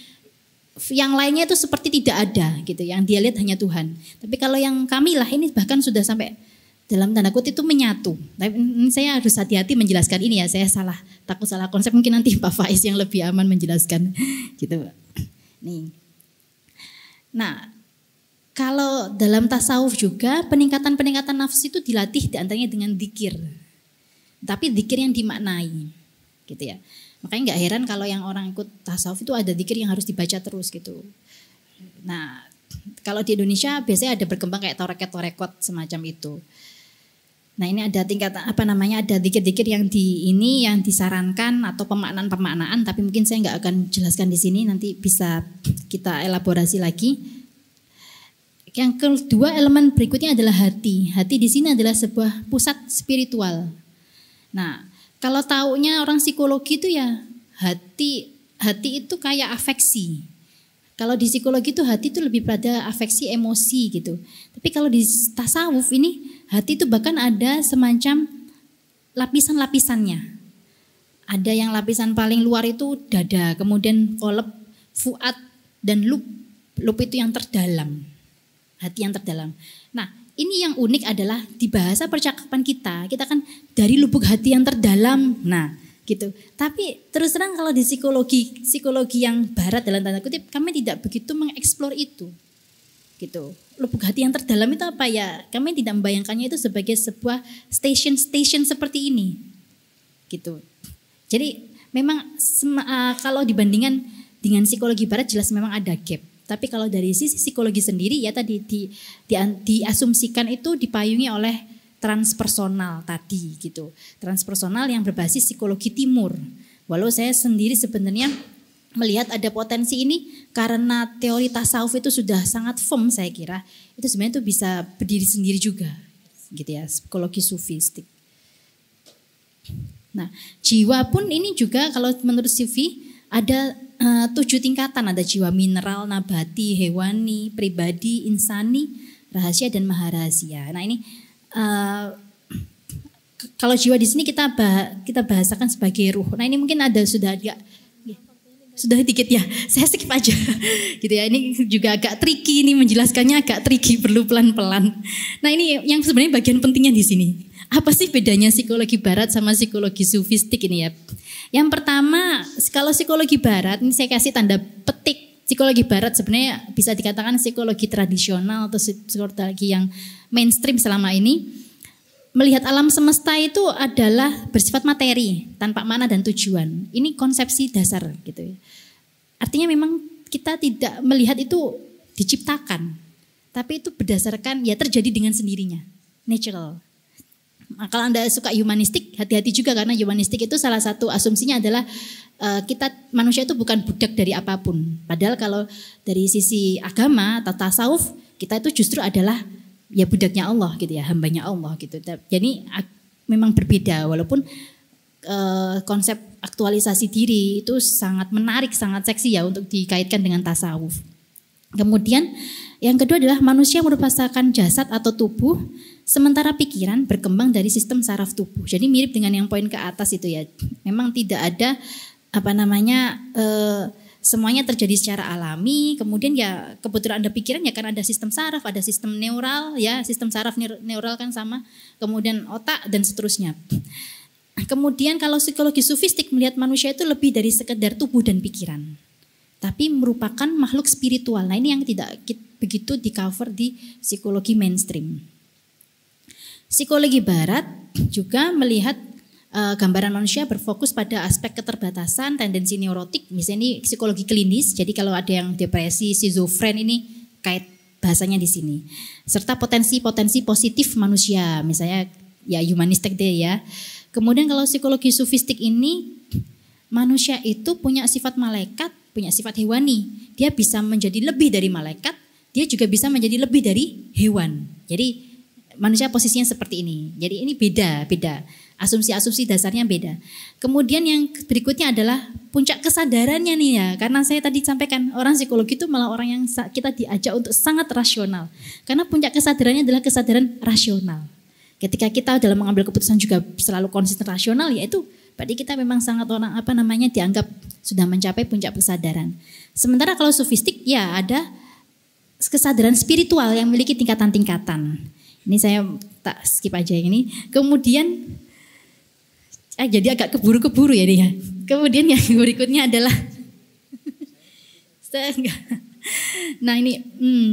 yang lainnya itu seperti tidak ada gitu yang dia lihat hanya Tuhan tapi kalau yang kamilah ini bahkan sudah sampai dalam tanda kutip itu menyatu. Tapi mm, mm, saya harus hati-hati menjelaskan ini ya, saya salah takut salah konsep mungkin nanti (laughs) Pak Faiz yang lebih aman menjelaskan (laughs) gitu. Nih. Nah, kalau dalam tasawuf juga peningkatan-peningkatan nafsu itu dilatih diantaranya dengan dikir. Tapi dikir yang dimaknai gitu ya. Makanya nggak heran kalau yang orang ikut tasawuf itu ada dikir yang harus dibaca terus gitu. Nah, kalau di Indonesia biasanya ada berkembang kayak toreket-torekot semacam itu. Nah ini ada tingkat apa namanya ada dikit-dikit yang di ini yang disarankan atau pemaknaan-pemaknaan tapi mungkin saya nggak akan jelaskan di sini nanti bisa kita elaborasi lagi. Yang kedua elemen berikutnya adalah hati. Hati di sini adalah sebuah pusat spiritual. Nah kalau taunya orang psikologi itu ya hati hati itu kayak afeksi. Kalau di psikologi itu hati itu lebih pada afeksi emosi gitu. Tapi kalau di tasawuf ini Hati itu bahkan ada semacam lapisan-lapisannya. Ada yang lapisan paling luar itu dada, kemudian kolep, fuat, dan lub. Lub itu yang terdalam, hati yang terdalam. Nah, ini yang unik adalah di bahasa percakapan kita, kita kan dari lubuk hati yang terdalam. Nah, gitu. Tapi terus terang kalau di psikologi, psikologi yang barat dalam tanda kutip, kami tidak begitu mengeksplor itu gitu. Lubuk hati yang terdalam itu apa ya? Kami tidak membayangkannya itu sebagai sebuah station-station seperti ini. Gitu. Jadi memang uh, kalau dibandingkan dengan psikologi barat jelas memang ada gap. Tapi kalau dari sisi psikologi sendiri ya tadi di, di, diasumsikan itu dipayungi oleh transpersonal tadi gitu. Transpersonal yang berbasis psikologi timur. Walau saya sendiri sebenarnya melihat ada potensi ini karena teori tasawuf itu sudah sangat firm saya kira itu sebenarnya itu bisa berdiri sendiri juga gitu ya psikologi sufistik. Nah jiwa pun ini juga kalau menurut Sufi ada uh, tujuh tingkatan ada jiwa mineral, nabati, hewani, pribadi, insani, rahasia dan maharahasia. Nah ini uh, kalau jiwa di sini kita bah, kita bahasakan sebagai ruh. Nah ini mungkin ada sudah agak ya, sudah dikit ya, saya skip aja (laughs) gitu ya. Ini juga agak tricky ini menjelaskannya agak tricky perlu pelan-pelan. Nah ini yang sebenarnya bagian pentingnya di sini. Apa sih bedanya psikologi barat sama psikologi sufistik ini ya? Yang pertama, kalau psikologi barat ini saya kasih tanda petik. Psikologi barat sebenarnya bisa dikatakan psikologi tradisional atau psikologi yang mainstream selama ini melihat alam semesta itu adalah bersifat materi tanpa mana dan tujuan. Ini konsepsi dasar gitu. Artinya memang kita tidak melihat itu diciptakan, tapi itu berdasarkan ya terjadi dengan sendirinya, natural. Nah, kalau anda suka humanistik, hati-hati juga karena humanistik itu salah satu asumsinya adalah uh, kita manusia itu bukan budak dari apapun. Padahal kalau dari sisi agama atau tasawuf kita itu justru adalah ya budaknya Allah gitu ya, hambanya Allah gitu. Jadi memang berbeda walaupun uh, konsep aktualisasi diri itu sangat menarik, sangat seksi ya untuk dikaitkan dengan tasawuf. Kemudian yang kedua adalah manusia merupakan jasad atau tubuh, sementara pikiran berkembang dari sistem saraf tubuh. Jadi mirip dengan yang poin ke atas itu ya. Memang tidak ada apa namanya eh, semuanya terjadi secara alami. Kemudian ya kebetulan ada pikiran ya kan ada sistem saraf, ada sistem neural ya, sistem saraf neural kan sama, kemudian otak dan seterusnya. Kemudian kalau psikologi sufistik melihat manusia itu lebih dari sekedar tubuh dan pikiran. Tapi merupakan makhluk spiritual. Nah ini yang tidak begitu di cover di psikologi mainstream. Psikologi barat juga melihat uh, gambaran manusia berfokus pada aspek keterbatasan, tendensi neurotik, misalnya ini psikologi klinis. Jadi kalau ada yang depresi, schizofren ini kait bahasanya di sini. Serta potensi-potensi positif manusia, misalnya ya humanistik deh ya. Kemudian kalau psikologi sufistik ini manusia itu punya sifat malaikat, punya sifat hewani. Dia bisa menjadi lebih dari malaikat, dia juga bisa menjadi lebih dari hewan. Jadi manusia posisinya seperti ini. Jadi ini beda, beda asumsi-asumsi dasarnya beda. Kemudian yang berikutnya adalah puncak kesadarannya nih ya, karena saya tadi sampaikan orang psikologi itu malah orang yang kita diajak untuk sangat rasional. Karena puncak kesadarannya adalah kesadaran rasional. Ketika kita dalam mengambil keputusan juga selalu konsisten rasional, yaitu berarti kita memang sangat orang apa namanya dianggap sudah mencapai puncak kesadaran. Sementara kalau sofistik ya ada kesadaran spiritual yang memiliki tingkatan-tingkatan. Ini saya tak skip aja ini. Kemudian Eh, jadi agak keburu-keburu ya dia. Ya? Kemudian yang (laughs) berikutnya adalah (laughs) Nah ini hmm,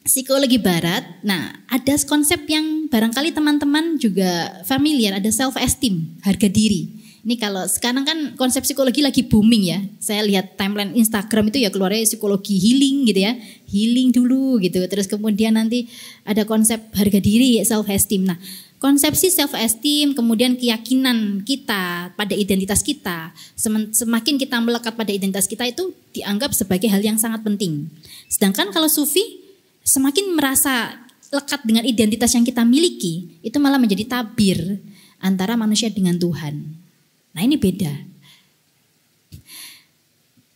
psikologi barat. Nah ada konsep yang barangkali teman-teman juga familiar. Ada self esteem, harga diri. Ini kalau sekarang kan konsep psikologi lagi booming ya. Saya lihat timeline Instagram itu ya keluarnya psikologi healing gitu ya. Healing dulu gitu. Terus kemudian nanti ada konsep harga diri, self esteem. Nah Konsepsi self-esteem, kemudian keyakinan kita pada identitas kita, semakin kita melekat pada identitas kita itu dianggap sebagai hal yang sangat penting. Sedangkan kalau sufi semakin merasa lekat dengan identitas yang kita miliki, itu malah menjadi tabir antara manusia dengan Tuhan. Nah ini beda.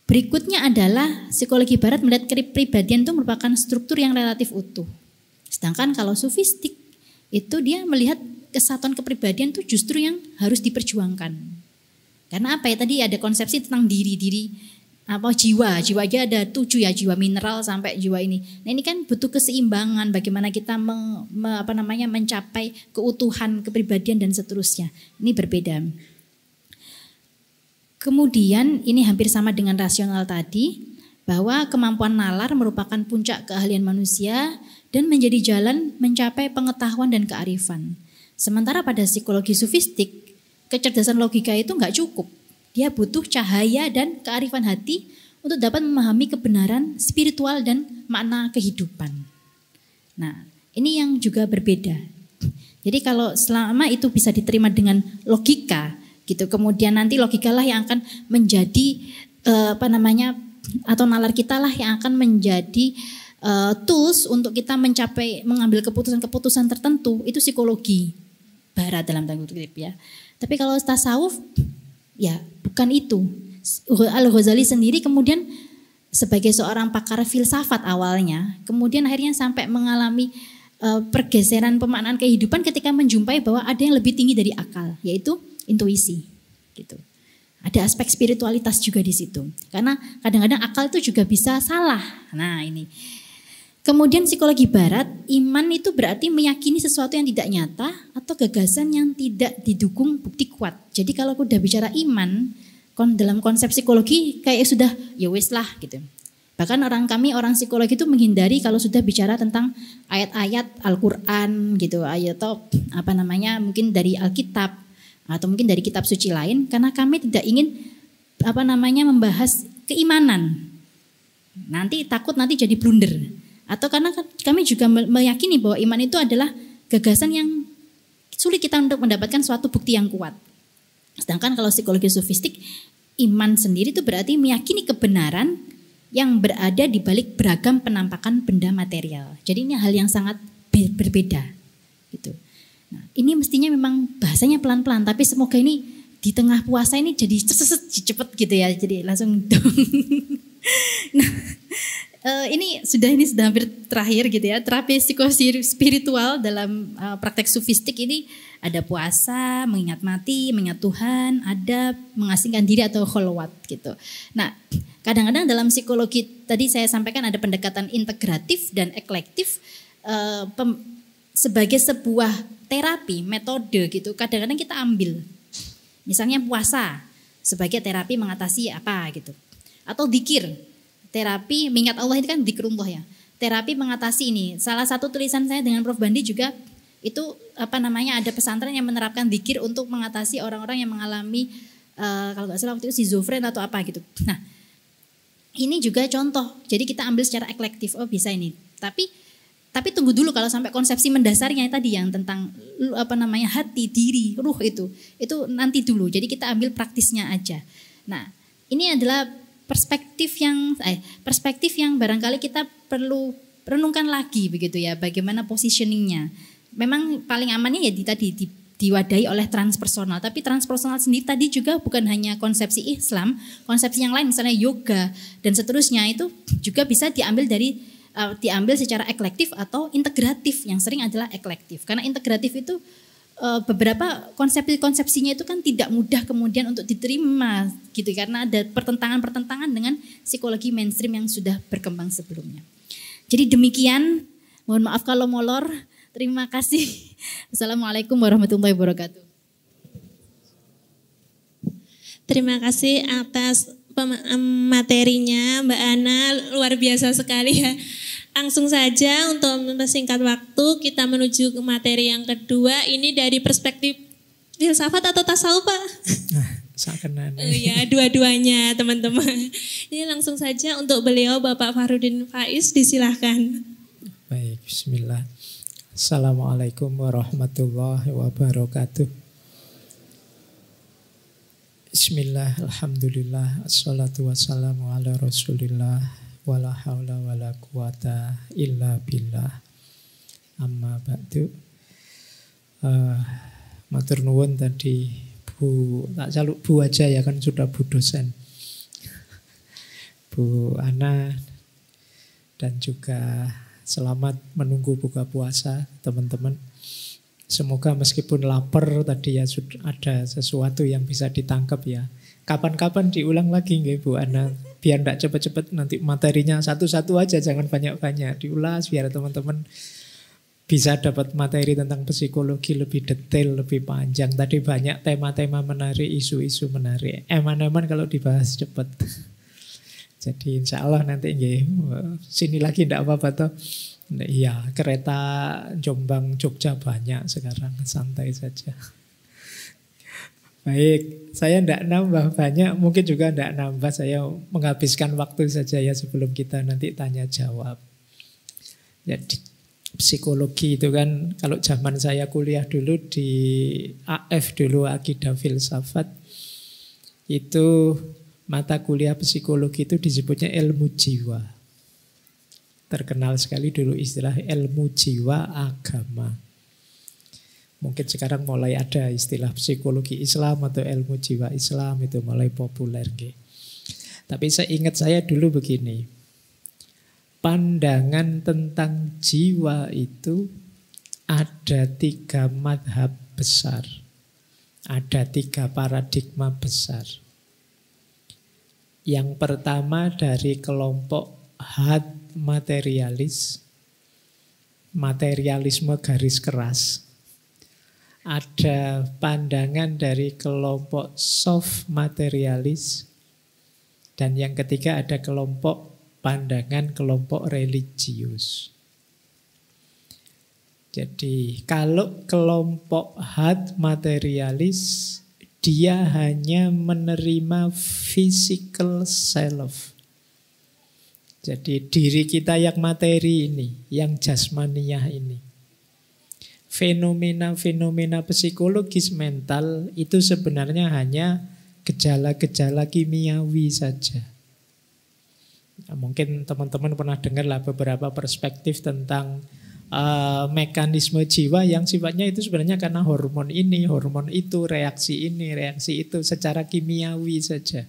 Berikutnya adalah psikologi barat melihat kepribadian itu merupakan struktur yang relatif utuh. Sedangkan kalau sufistik itu dia melihat kesatuan kepribadian itu justru yang harus diperjuangkan. Karena apa ya tadi ada konsepsi tentang diri-diri apa jiwa, jiwa aja ada tujuh ya jiwa mineral sampai jiwa ini. Nah ini kan butuh keseimbangan bagaimana kita meng, me, apa namanya mencapai keutuhan kepribadian dan seterusnya. Ini berbeda. Kemudian ini hampir sama dengan rasional tadi bahwa kemampuan nalar merupakan puncak keahlian manusia dan menjadi jalan mencapai pengetahuan dan kearifan. Sementara pada psikologi sufistik, kecerdasan logika itu nggak cukup. Dia butuh cahaya dan kearifan hati untuk dapat memahami kebenaran spiritual dan makna kehidupan. Nah, ini yang juga berbeda. Jadi kalau selama itu bisa diterima dengan logika, gitu. Kemudian nanti logikalah yang akan menjadi eh, apa namanya atau nalar kita lah yang akan menjadi uh, tools untuk kita mencapai mengambil keputusan-keputusan tertentu itu psikologi barat dalam tanda kutip ya. Tapi kalau tasawuf ya bukan itu. Al-Ghazali sendiri kemudian sebagai seorang pakar filsafat awalnya, kemudian akhirnya sampai mengalami uh, pergeseran pemaknaan kehidupan ketika menjumpai bahwa ada yang lebih tinggi dari akal, yaitu intuisi. Gitu. Ada aspek spiritualitas juga di situ. Karena kadang-kadang akal itu juga bisa salah. Nah, ini Kemudian psikologi barat, iman itu berarti meyakini sesuatu yang tidak nyata atau gagasan yang tidak didukung bukti kuat. Jadi kalau aku udah bicara iman, kon dalam konsep psikologi kayak sudah ya wis lah gitu. Bahkan orang kami orang psikologi itu menghindari kalau sudah bicara tentang ayat-ayat Al-Qur'an gitu, ayat atau apa namanya mungkin dari Alkitab atau mungkin dari kitab suci lain karena kami tidak ingin apa namanya membahas keimanan. Nanti takut nanti jadi blunder. Atau karena kan kami juga meyakini bahwa iman itu adalah gagasan yang sulit kita untuk mendapatkan suatu bukti yang kuat. Sedangkan kalau psikologi sofistik, iman sendiri itu berarti meyakini kebenaran yang berada di balik beragam penampakan benda material. Jadi ini hal yang sangat berbeda gitu. Nah, ini mestinya memang bahasanya pelan-pelan tapi semoga ini di tengah puasa ini jadi cepet gitu ya. Jadi langsung dong. (laughs) nah, uh, ini sudah ini sudah hampir terakhir gitu ya terapi spiritual dalam uh, praktek sufistik ini ada puasa, mengingat mati, mengingat Tuhan, ada mengasingkan diri atau kholwat gitu. Nah, kadang-kadang dalam psikologi tadi saya sampaikan ada pendekatan integratif dan eklektif uh, pem, sebagai sebuah terapi, metode gitu. Kadang-kadang kita ambil misalnya puasa sebagai terapi mengatasi apa gitu. Atau dikir terapi mengingat Allah itu kan dikerumbuh ya. Terapi mengatasi ini. Salah satu tulisan saya dengan Prof Bandi juga itu apa namanya ada pesantren yang menerapkan dikir untuk mengatasi orang-orang yang mengalami uh, kalau nggak salah waktu itu schizofren atau apa gitu. Nah ini juga contoh. Jadi kita ambil secara eklektif. Oh bisa ini. Tapi tapi tunggu dulu kalau sampai konsepsi mendasarnya tadi yang tentang apa namanya hati, diri, ruh itu. Itu nanti dulu. Jadi kita ambil praktisnya aja. Nah, ini adalah perspektif yang eh, perspektif yang barangkali kita perlu renungkan lagi begitu ya bagaimana positioningnya. Memang paling amannya ya di tadi di, diwadahi oleh transpersonal, tapi transpersonal sendiri tadi juga bukan hanya konsepsi Islam, konsepsi yang lain misalnya yoga dan seterusnya itu juga bisa diambil dari uh, diambil secara eklektif atau integratif yang sering adalah eklektif. Karena integratif itu uh, beberapa konsep konsepsinya itu kan tidak mudah kemudian untuk diterima gitu karena ada pertentangan-pertentangan dengan psikologi mainstream yang sudah berkembang sebelumnya. Jadi demikian, mohon maaf kalau molor. Terima kasih. (laughs) Assalamualaikum warahmatullahi wabarakatuh. Terima kasih atas materinya Mbak Ana, luar biasa sekali ya. Langsung saja untuk mempersingkat waktu kita menuju ke materi yang kedua ini dari perspektif filsafat atau tasawuf Pak? Nah, seakan oh ya dua-duanya teman-teman. Ini langsung saja untuk beliau Bapak Farudin Faiz disilahkan. Baik, bismillah. Assalamualaikum warahmatullahi wabarakatuh. Bismillah, Alhamdulillah, Assalatu wassalamu ala rasulillah wala haula wala quwata illa billah amma ba'du uh, matur nuwun tadi Bu tak jaluk Bu aja ya kan sudah Bu dosen Bu Ana dan juga selamat menunggu buka puasa teman-teman Semoga meskipun lapar tadi ya sudah ada sesuatu yang bisa ditangkap ya kapan-kapan diulang lagi nggih Bu Ana biar tidak cepat-cepat nanti materinya satu-satu aja jangan banyak-banyak diulas biar teman-teman bisa dapat materi tentang psikologi lebih detail, lebih panjang. Tadi banyak tema-tema menarik, isu-isu menarik. Eman-eman kalau dibahas cepat. Jadi insya Allah nanti nggak. sini lagi tidak apa-apa toh. Iya, kereta Jombang Jogja banyak sekarang santai saja. Baik, saya tidak nambah banyak, mungkin juga tidak nambah, saya menghabiskan waktu saja ya sebelum kita nanti tanya jawab. Jadi ya, psikologi itu kan kalau zaman saya kuliah dulu di AF dulu Akidah Filsafat itu mata kuliah psikologi itu disebutnya ilmu jiwa. Terkenal sekali dulu istilah ilmu jiwa agama. Mungkin sekarang mulai ada istilah psikologi Islam atau ilmu jiwa Islam itu mulai populer. Gitu. Tapi ingat saya dulu begini, pandangan tentang jiwa itu ada tiga madhab besar. Ada tiga paradigma besar. Yang pertama dari kelompok hat materialis, materialisme garis keras ada pandangan dari kelompok soft materialis dan yang ketiga ada kelompok pandangan kelompok religius. Jadi kalau kelompok hard materialis dia hanya menerima physical self. Jadi diri kita yang materi ini, yang jasmaniah ini fenomena-fenomena psikologis mental itu sebenarnya hanya gejala-gejala kimiawi saja. Nah, mungkin teman-teman pernah dengar lah beberapa perspektif tentang uh, mekanisme jiwa yang sifatnya itu sebenarnya karena hormon ini, hormon itu, reaksi ini, reaksi itu secara kimiawi saja.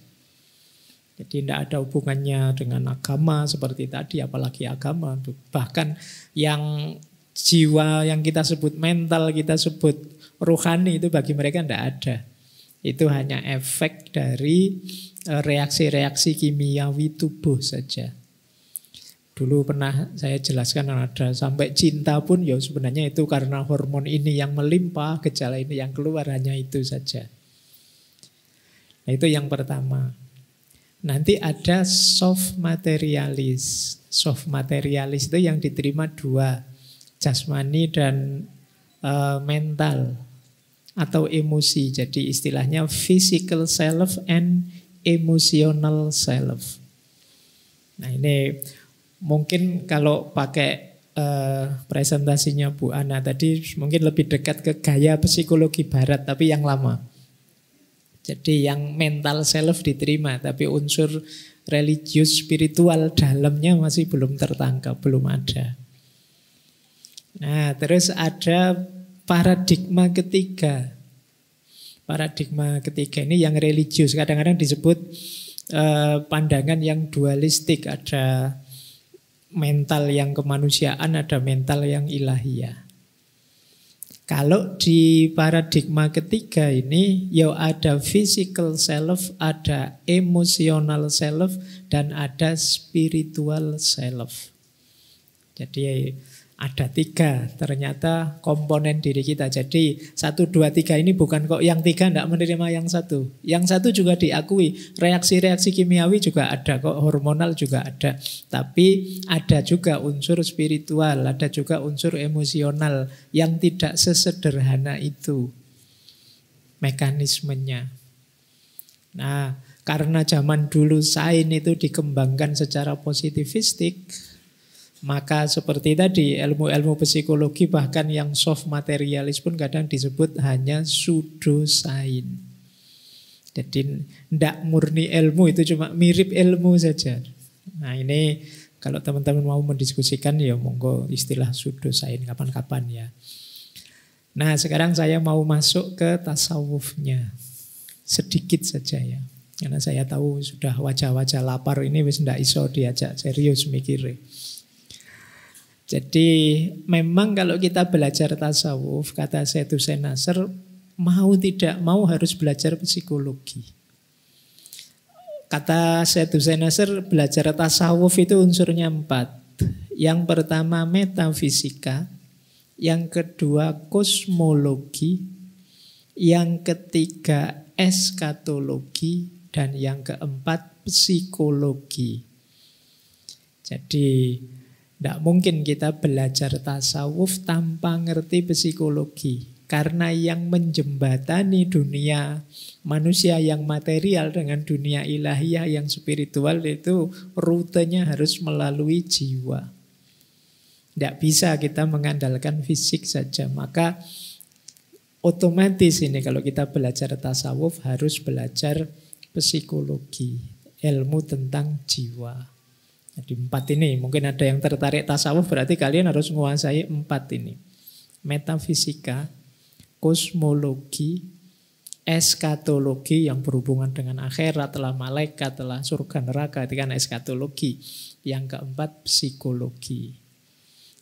Jadi tidak ada hubungannya dengan agama seperti tadi, apalagi agama. Bahkan yang jiwa yang kita sebut mental, kita sebut ruhani itu bagi mereka tidak ada. Itu hanya efek dari e, reaksi-reaksi kimiawi tubuh saja. Dulu pernah saya jelaskan ada sampai cinta pun ya sebenarnya itu karena hormon ini yang melimpah, gejala ini yang keluar hanya itu saja. Nah, itu yang pertama. Nanti ada soft materialis. Soft materialis itu yang diterima dua jasmani dan uh, mental atau emosi. Jadi istilahnya physical self and emotional self. Nah ini mungkin kalau pakai uh, presentasinya Bu Ana tadi mungkin lebih dekat ke gaya psikologi barat tapi yang lama. Jadi yang mental self diterima tapi unsur religius spiritual dalamnya masih belum tertangkap, belum ada. Nah, terus ada paradigma ketiga. Paradigma ketiga ini yang religius, kadang-kadang disebut eh, pandangan yang dualistik, ada mental yang kemanusiaan, ada mental yang ilahiyah. Kalau di paradigma ketiga ini, ya ada physical self, ada emotional self, dan ada spiritual self. Jadi ada tiga ternyata komponen diri kita. Jadi satu, dua, tiga ini bukan kok yang tiga tidak menerima yang satu. Yang satu juga diakui, reaksi-reaksi kimiawi juga ada kok, hormonal juga ada. Tapi ada juga unsur spiritual, ada juga unsur emosional yang tidak sesederhana itu mekanismenya. Nah, karena zaman dulu sain itu dikembangkan secara positivistik, maka seperti tadi ilmu-ilmu psikologi bahkan yang soft materialis pun kadang disebut hanya sain. Jadi tidak murni ilmu itu cuma mirip ilmu saja. Nah ini kalau teman-teman mau mendiskusikan ya monggo istilah sain kapan-kapan ya. Nah sekarang saya mau masuk ke tasawufnya. Sedikit saja ya. Karena saya tahu sudah wajah-wajah lapar ini wis ndak iso diajak serius mikirnya. Jadi memang kalau kita belajar tasawuf, kata Setu Hussein mau tidak mau harus belajar psikologi. Kata Syed Hussein belajar tasawuf itu unsurnya empat. Yang pertama metafisika, yang kedua kosmologi, yang ketiga eskatologi, dan yang keempat psikologi. Jadi tidak mungkin kita belajar tasawuf tanpa ngerti psikologi. Karena yang menjembatani dunia manusia yang material dengan dunia ilahiyah yang spiritual itu rutenya harus melalui jiwa. Tidak bisa kita mengandalkan fisik saja. Maka otomatis ini kalau kita belajar tasawuf harus belajar psikologi, ilmu tentang jiwa. Jadi empat ini, mungkin ada yang tertarik tasawuf berarti kalian harus menguasai empat ini. Metafisika, kosmologi, eskatologi yang berhubungan dengan akhirat, telah malaikat, telah surga neraka, itu kan eskatologi. Yang keempat, psikologi.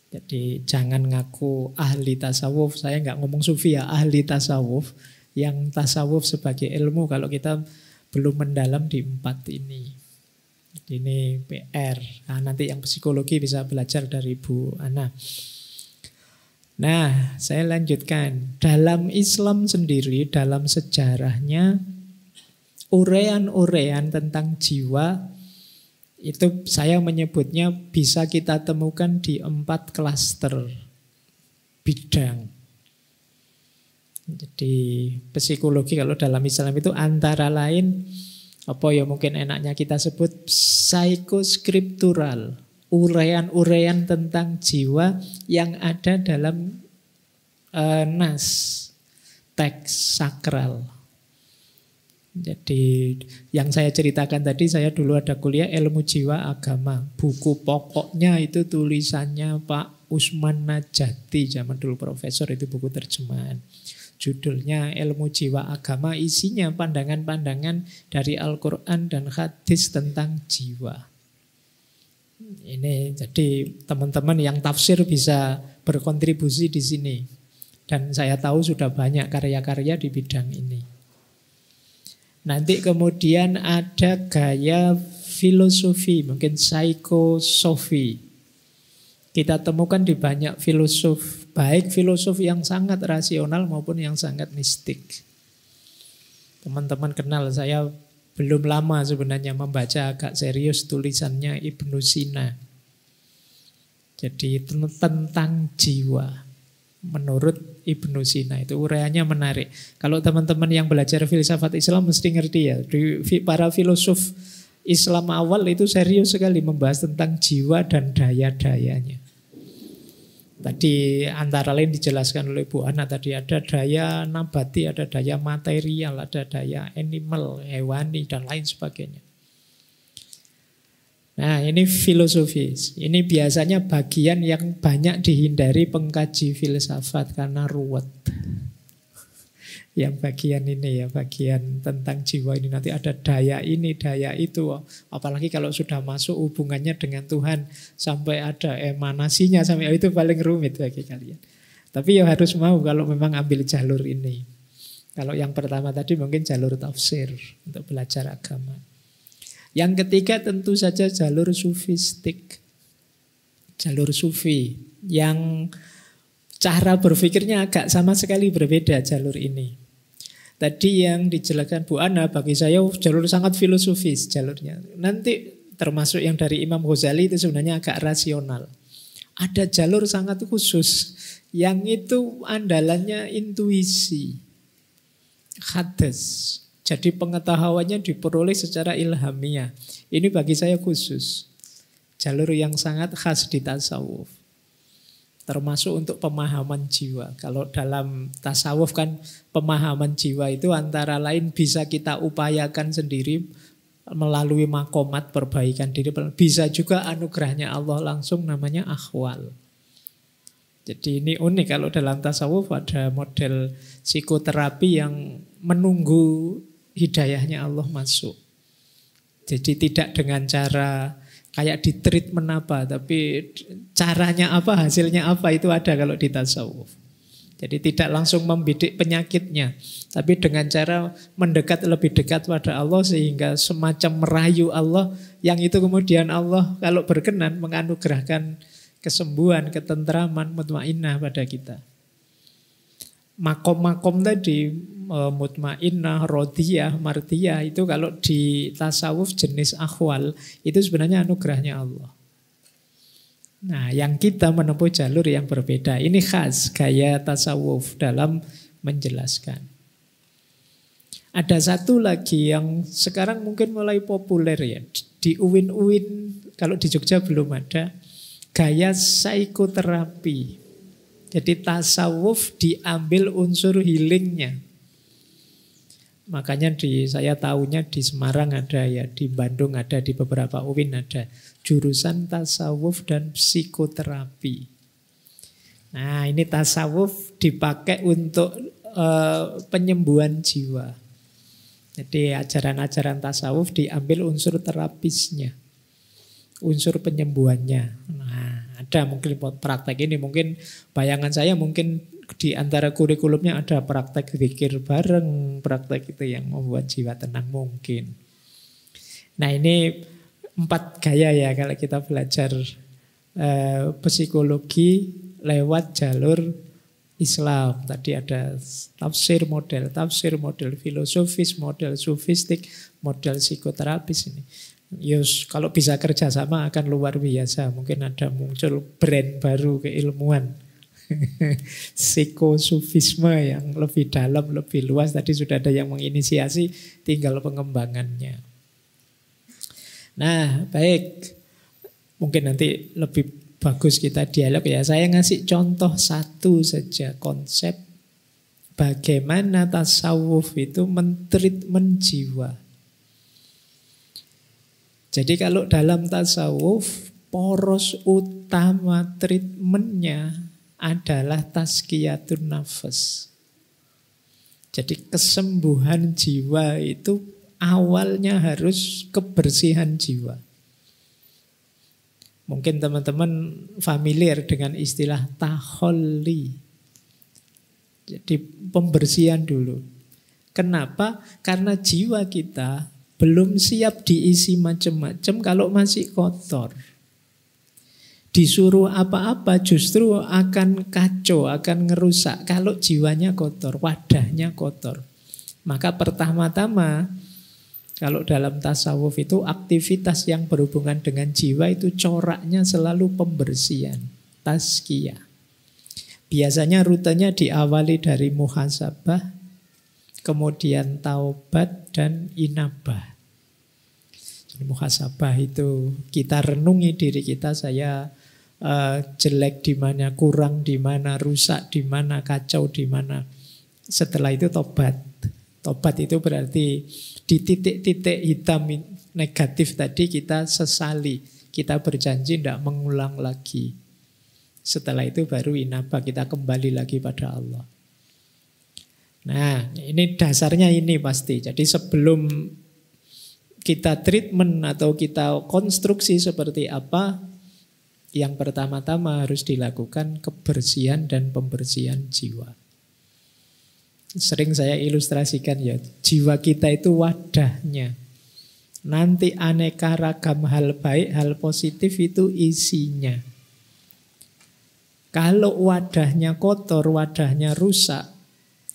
Jadi jangan ngaku ahli tasawuf, saya nggak ngomong sufi ya, ahli tasawuf. Yang tasawuf sebagai ilmu kalau kita belum mendalam di empat ini. Ini PR. Nah, nanti yang psikologi bisa belajar dari Bu Ana. Nah, saya lanjutkan. Dalam Islam sendiri, dalam sejarahnya, urean-urean tentang jiwa itu saya menyebutnya bisa kita temukan di empat klaster bidang. Jadi psikologi kalau dalam Islam itu antara lain apa ya mungkin enaknya kita sebut psikoskriptural, uraian-uraian tentang jiwa yang ada dalam uh, nas, teks sakral. Jadi yang saya ceritakan tadi saya dulu ada kuliah ilmu jiwa agama. Buku pokoknya itu tulisannya Pak Usman Najati zaman dulu profesor itu buku terjemahan. Judulnya Ilmu Jiwa Agama, isinya pandangan-pandangan dari Al-Quran dan hadis tentang jiwa. Ini jadi teman-teman yang tafsir bisa berkontribusi di sini. Dan saya tahu sudah banyak karya-karya di bidang ini. Nanti kemudian ada gaya filosofi, mungkin psikosofi. Kita temukan di banyak filosof Baik filosof yang sangat rasional maupun yang sangat mistik. Teman-teman kenal saya belum lama sebenarnya membaca agak serius tulisannya Ibnu Sina. Jadi tentang jiwa. Menurut Ibnu Sina itu ureanya menarik. Kalau teman-teman yang belajar filsafat Islam mesti ngerti ya. Para filosof Islam awal itu serius sekali membahas tentang jiwa dan daya-dayanya. Tadi antara lain dijelaskan oleh Bu Ana tadi ada daya nabati, ada daya material, ada daya animal, hewani dan lain sebagainya. Nah ini filosofis, ini biasanya bagian yang banyak dihindari pengkaji filsafat karena ruwet yang bagian ini ya bagian tentang jiwa ini nanti ada daya ini daya itu apalagi kalau sudah masuk hubungannya dengan Tuhan sampai ada emanasinya sampai itu paling rumit bagi kalian tapi ya harus mau kalau memang ambil jalur ini kalau yang pertama tadi mungkin jalur tafsir untuk belajar agama yang ketiga tentu saja jalur sufistik jalur sufi yang cara berpikirnya agak sama sekali berbeda jalur ini Tadi yang dijelaskan Bu Ana bagi saya jalur sangat filosofis jalurnya. Nanti termasuk yang dari Imam Ghazali itu sebenarnya agak rasional. Ada jalur sangat khusus yang itu andalannya intuisi, hades. Jadi pengetahuannya diperoleh secara ilhamiah. Ini bagi saya khusus. Jalur yang sangat khas di tasawuf termasuk untuk pemahaman jiwa. Kalau dalam tasawuf kan pemahaman jiwa itu antara lain bisa kita upayakan sendiri melalui makomat perbaikan diri, bisa juga anugerahnya Allah langsung namanya akhwal. Jadi ini unik kalau dalam tasawuf ada model psikoterapi yang menunggu hidayahnya Allah masuk. Jadi tidak dengan cara kayak di treatment apa, tapi caranya apa, hasilnya apa itu ada kalau di tasawuf. Jadi tidak langsung membidik penyakitnya, tapi dengan cara mendekat lebih dekat pada Allah sehingga semacam merayu Allah yang itu kemudian Allah kalau berkenan menganugerahkan kesembuhan, ketentraman, mutmainah pada kita makom-makom tadi e, mutmainnah, rodiyah, martiyah itu kalau di tasawuf jenis akhwal itu sebenarnya anugerahnya Allah. Nah, yang kita menempuh jalur yang berbeda. Ini khas gaya tasawuf dalam menjelaskan. Ada satu lagi yang sekarang mungkin mulai populer ya. Di Uin-Uin, kalau di Jogja belum ada, gaya psikoterapi. Jadi tasawuf diambil unsur healingnya. Makanya di saya tahunya di Semarang ada ya, di Bandung ada, di beberapa UIN ada jurusan tasawuf dan psikoterapi. Nah, ini tasawuf dipakai untuk uh, penyembuhan jiwa. Jadi ajaran-ajaran tasawuf diambil unsur terapisnya, unsur penyembuhannya. Nah, ada mungkin praktek ini mungkin bayangan saya mungkin di antara kurikulumnya ada praktek pikir bareng, praktek itu yang membuat jiwa tenang mungkin. Nah ini empat gaya ya kalau kita belajar eh, psikologi lewat jalur Islam. Tadi ada tafsir model, tafsir model filosofis, model sufistik, model psikoterapis ini. Yus, kalau bisa kerjasama akan luar biasa. Mungkin ada muncul brand baru keilmuan. (laughs) Psikosufisme yang lebih dalam, lebih luas. Tadi sudah ada yang menginisiasi, tinggal pengembangannya. Nah, baik. Mungkin nanti lebih bagus kita dialog ya. Saya ngasih contoh satu saja konsep bagaimana tasawuf itu mentreatment jiwa jadi kalau dalam tasawuf poros utama treatmentnya adalah tazkiyatun nafas. Jadi kesembuhan jiwa itu awalnya harus kebersihan jiwa. Mungkin teman-teman familiar dengan istilah taholi. Jadi pembersihan dulu. Kenapa? Karena jiwa kita belum siap diisi macam-macam kalau masih kotor. Disuruh apa-apa justru akan kacau, akan ngerusak kalau jiwanya kotor, wadahnya kotor. Maka pertama-tama kalau dalam tasawuf itu aktivitas yang berhubungan dengan jiwa itu coraknya selalu pembersihan, tazkiyah. Biasanya rutenya diawali dari muhasabah, kemudian taubat dan inabah. Jadi muhasabah itu kita renungi diri kita, saya uh, jelek di mana, kurang di mana, rusak di mana, kacau di mana. Setelah itu tobat. Tobat itu berarti di titik-titik hitam negatif tadi kita sesali. Kita berjanji tidak mengulang lagi. Setelah itu baru inaba kita kembali lagi pada Allah. Nah, ini dasarnya ini pasti. Jadi sebelum kita treatment atau kita konstruksi seperti apa, yang pertama-tama harus dilakukan kebersihan dan pembersihan jiwa. Sering saya ilustrasikan ya, jiwa kita itu wadahnya. Nanti aneka ragam hal baik, hal positif itu isinya. Kalau wadahnya kotor, wadahnya rusak,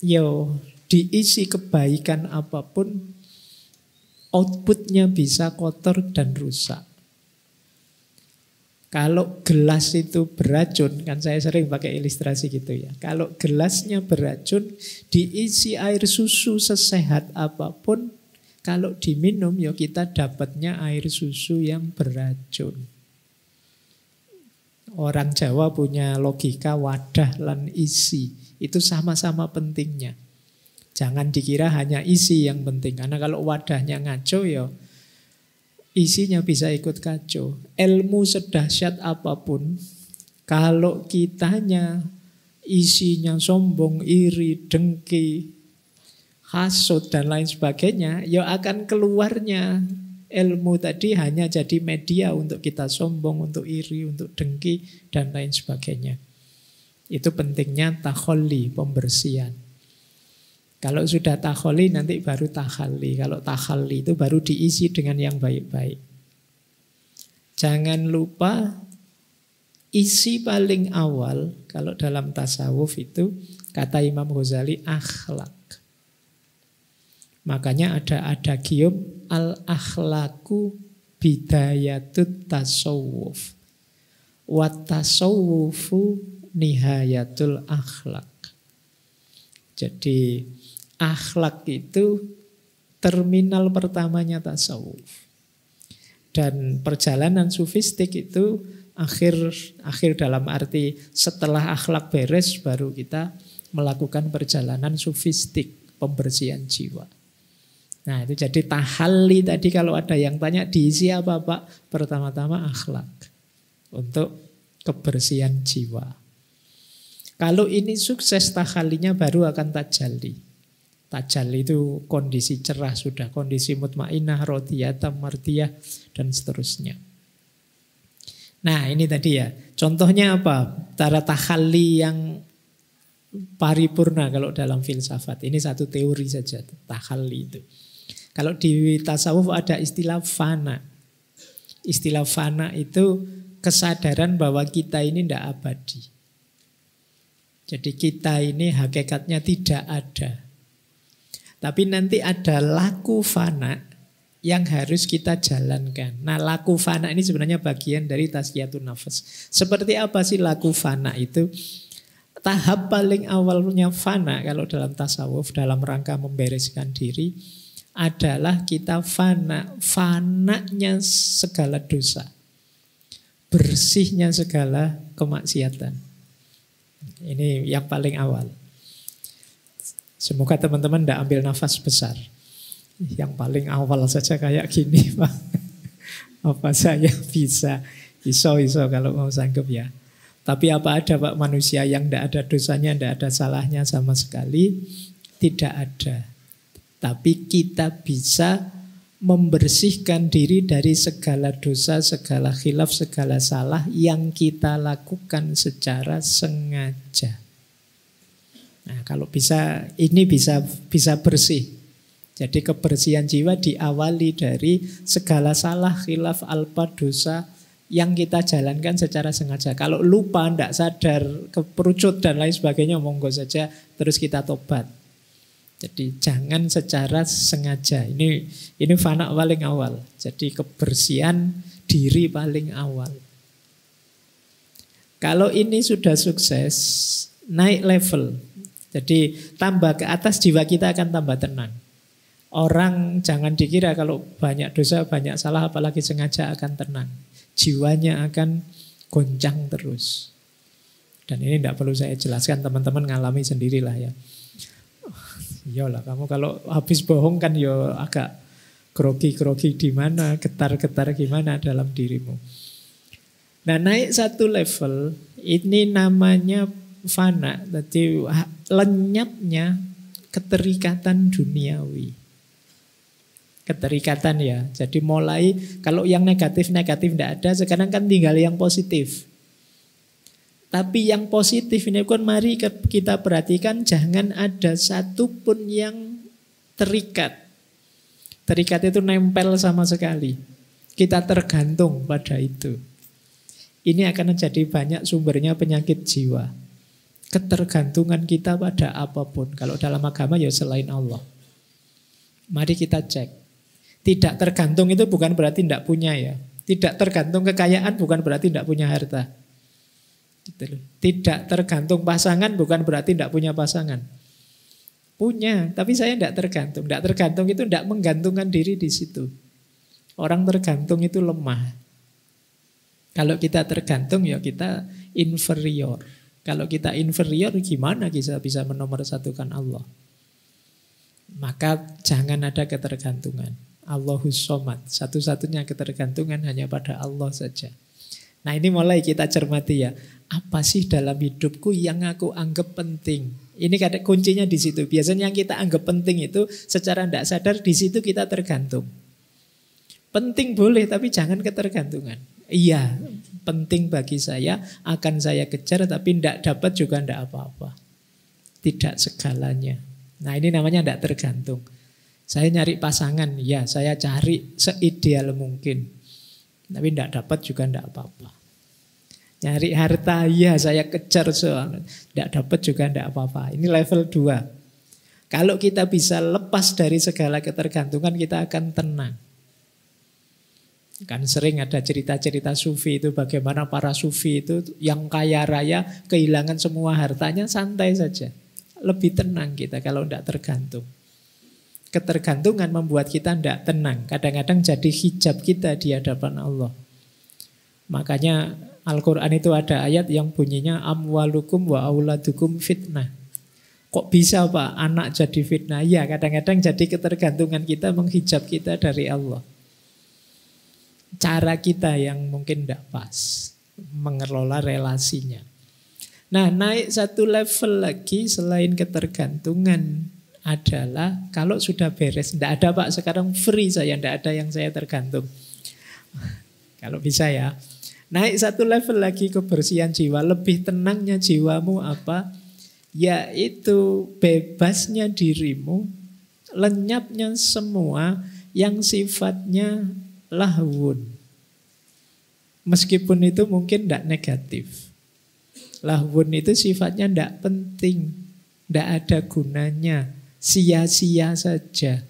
yo diisi kebaikan apapun outputnya bisa kotor dan rusak. Kalau gelas itu beracun, kan saya sering pakai ilustrasi gitu ya. Kalau gelasnya beracun, diisi air susu sesehat apapun, kalau diminum ya kita dapatnya air susu yang beracun. Orang Jawa punya logika wadah dan isi. Itu sama-sama pentingnya. Jangan dikira hanya isi yang penting. Karena kalau wadahnya ngaco ya isinya bisa ikut kacau. Ilmu sedahsyat apapun, kalau kitanya isinya sombong, iri, dengki, hasut dan lain sebagainya, ya akan keluarnya ilmu tadi hanya jadi media untuk kita sombong, untuk iri, untuk dengki dan lain sebagainya. Itu pentingnya taholi pembersihan. Kalau sudah taholi nanti baru tahali Kalau tahali itu baru diisi dengan yang baik-baik. Jangan lupa isi paling awal kalau dalam tasawuf itu kata Imam Ghazali akhlak. Makanya ada adagium al akhlaku bidayatut tasawuf. Wat tasawufu nihayatul akhlak. Jadi akhlak itu terminal pertamanya tasawuf. Dan perjalanan sufistik itu akhir akhir dalam arti setelah akhlak beres baru kita melakukan perjalanan sufistik pembersihan jiwa. Nah itu jadi tahalli tadi kalau ada yang tanya diisi apa Pak? Pertama-tama akhlak untuk kebersihan jiwa. Kalau ini sukses tahalinya baru akan tajalli. Tajalli itu kondisi cerah sudah, kondisi mutmainah, rodiyata, martiyah, dan seterusnya. Nah ini tadi ya, contohnya apa? Cara tahalli yang paripurna kalau dalam filsafat. Ini satu teori saja, tahalli itu. Kalau di tasawuf ada istilah fana. Istilah fana itu kesadaran bahwa kita ini tidak abadi. Jadi kita ini hakikatnya tidak ada. Tapi nanti ada laku fana yang harus kita jalankan. Nah laku fana ini sebenarnya bagian dari tasqiyatun nafas. Seperti apa sih laku fana itu? Tahap paling awalnya fana kalau dalam tasawuf, dalam rangka membereskan diri adalah kita fana, fananya segala dosa. Bersihnya segala kemaksiatan. Ini yang paling awal. Semoga teman-teman tidak ambil nafas besar. Yang paling awal saja kayak gini (laughs) Pak. Apa saya bisa? Iso-iso kalau mau sanggup ya. Tapi apa ada Pak manusia yang tidak ada dosanya, tidak ada salahnya sama sekali? Tidak ada. Tapi kita bisa membersihkan diri dari segala dosa, segala khilaf, segala salah yang kita lakukan secara sengaja. Nah, kalau bisa ini bisa bisa bersih. Jadi kebersihan jiwa diawali dari segala salah, khilaf, alpa, dosa yang kita jalankan secara sengaja. Kalau lupa, tidak sadar, keperucut dan lain sebagainya, monggo saja terus kita tobat. Jadi jangan secara sengaja. Ini ini fana paling awal. Jadi kebersihan diri paling awal. Kalau ini sudah sukses, naik level. Jadi tambah ke atas jiwa kita akan tambah tenang. Orang jangan dikira kalau banyak dosa, banyak salah, apalagi sengaja akan tenang. Jiwanya akan goncang terus. Dan ini tidak perlu saya jelaskan, teman-teman ngalami sendirilah ya. Iyalah kamu kalau habis bohong kan yo ya agak grogi-grogi di mana, getar-getar gimana dalam dirimu. Nah naik satu level ini namanya fana, jadi lenyapnya keterikatan duniawi. Keterikatan ya, jadi mulai kalau yang negatif-negatif tidak ada, sekarang kan tinggal yang positif. Tapi yang positif ini pun mari kita perhatikan jangan ada satupun yang terikat. Terikat itu nempel sama sekali. Kita tergantung pada itu. Ini akan menjadi banyak sumbernya penyakit jiwa. Ketergantungan kita pada apapun. Kalau dalam agama ya selain Allah. Mari kita cek. Tidak tergantung itu bukan berarti tidak punya ya. Tidak tergantung kekayaan bukan berarti tidak punya harta. Tidak tergantung pasangan bukan berarti tidak punya pasangan. Punya, tapi saya tidak tergantung. Tidak tergantung itu tidak menggantungkan diri di situ. Orang tergantung itu lemah. Kalau kita tergantung ya kita inferior. Kalau kita inferior gimana kita bisa menomor menomorsatukan Allah? Maka jangan ada ketergantungan. Allahus somad. Satu-satunya ketergantungan hanya pada Allah saja. Nah ini mulai kita cermati ya. Apa sih dalam hidupku yang aku anggap penting? Ini kata kuncinya di situ. Biasanya yang kita anggap penting itu secara tidak sadar di situ kita tergantung. Penting boleh tapi jangan ketergantungan. Iya, penting bagi saya akan saya kejar tapi tidak dapat juga tidak apa-apa. Tidak segalanya. Nah ini namanya tidak tergantung. Saya nyari pasangan, ya saya cari seideal mungkin. Tapi tidak dapat juga tidak apa-apa. Nyari harta, ya saya kejar soalnya. Tidak dapat juga tidak apa-apa. Ini level dua Kalau kita bisa lepas dari segala ketergantungan, kita akan tenang. Kan sering ada cerita-cerita sufi itu bagaimana para sufi itu yang kaya raya kehilangan semua hartanya santai saja. Lebih tenang kita kalau tidak tergantung. Ketergantungan membuat kita tidak tenang. Kadang-kadang jadi hijab kita di hadapan Allah. Makanya Al-Quran itu ada ayat yang bunyinya Amwalukum wa auladukum fitnah. Kok bisa Pak anak jadi fitnah? Ya kadang-kadang jadi ketergantungan kita menghijab kita dari Allah. Cara kita yang mungkin tidak pas mengelola relasinya. Nah naik satu level lagi selain ketergantungan adalah kalau sudah beres, tidak ada Pak, sekarang free saya, tidak ada yang saya tergantung. kalau bisa ya. Naik satu level lagi kebersihan jiwa, lebih tenangnya jiwamu apa? Yaitu bebasnya dirimu, lenyapnya semua yang sifatnya lahwun. Meskipun itu mungkin tidak negatif. Lahwun itu sifatnya tidak penting, tidak ada gunanya sia-sia saja.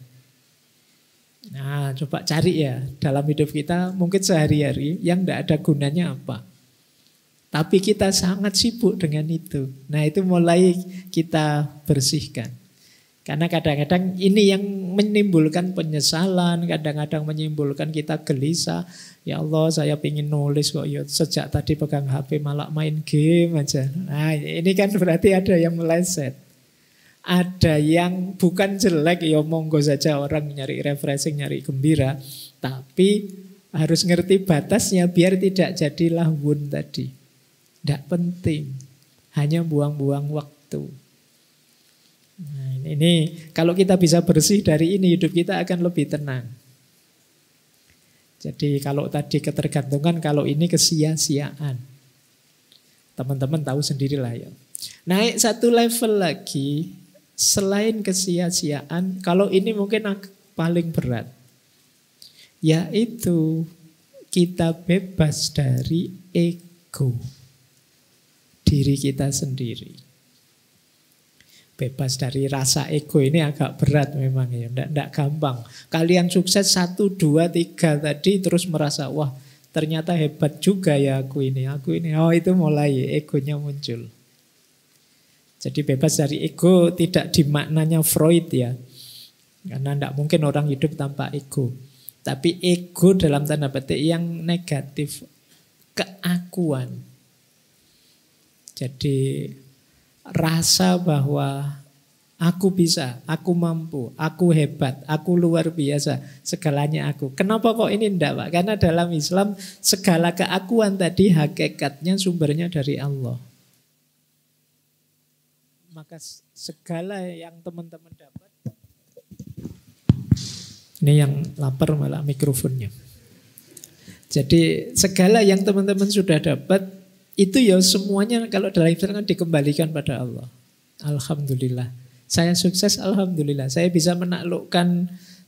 Nah, coba cari ya dalam hidup kita mungkin sehari-hari yang tidak ada gunanya apa. Tapi kita sangat sibuk dengan itu. Nah, itu mulai kita bersihkan. Karena kadang-kadang ini yang menimbulkan penyesalan, kadang-kadang menimbulkan kita gelisah. Ya Allah, saya ingin nulis kok, yuk. Ya sejak tadi pegang HP malah main game aja. Nah, ini kan berarti ada yang meleset ada yang bukan jelek ya monggo saja orang nyari refreshing, nyari gembira, tapi harus ngerti batasnya biar tidak jadi lahun tadi. Tidak penting, hanya buang-buang waktu. Nah, ini kalau kita bisa bersih dari ini hidup kita akan lebih tenang. Jadi kalau tadi ketergantungan, kalau ini kesia-siaan. Teman-teman tahu sendirilah ya. Naik satu level lagi, selain kesia-siaan, kalau ini mungkin paling berat, yaitu kita bebas dari ego diri kita sendiri. Bebas dari rasa ego ini agak berat memang ya, tidak gampang. Kalian sukses satu, dua, tiga tadi terus merasa, wah ternyata hebat juga ya aku ini, aku ini. Oh itu mulai egonya muncul. Jadi bebas dari ego tidak dimaknanya Freud ya. Karena tidak mungkin orang hidup tanpa ego. Tapi ego dalam tanda petik yang negatif. Keakuan. Jadi rasa bahwa aku bisa, aku mampu, aku hebat, aku luar biasa, segalanya aku. Kenapa kok ini ndak Pak? Karena dalam Islam segala keakuan tadi hakikatnya sumbernya dari Allah maka segala yang teman-teman dapat ini yang lapar malah mikrofonnya. Jadi segala yang teman-teman sudah dapat itu ya semuanya kalau dalam Islam kan dikembalikan pada Allah. Alhamdulillah. Saya sukses alhamdulillah. Saya bisa menaklukkan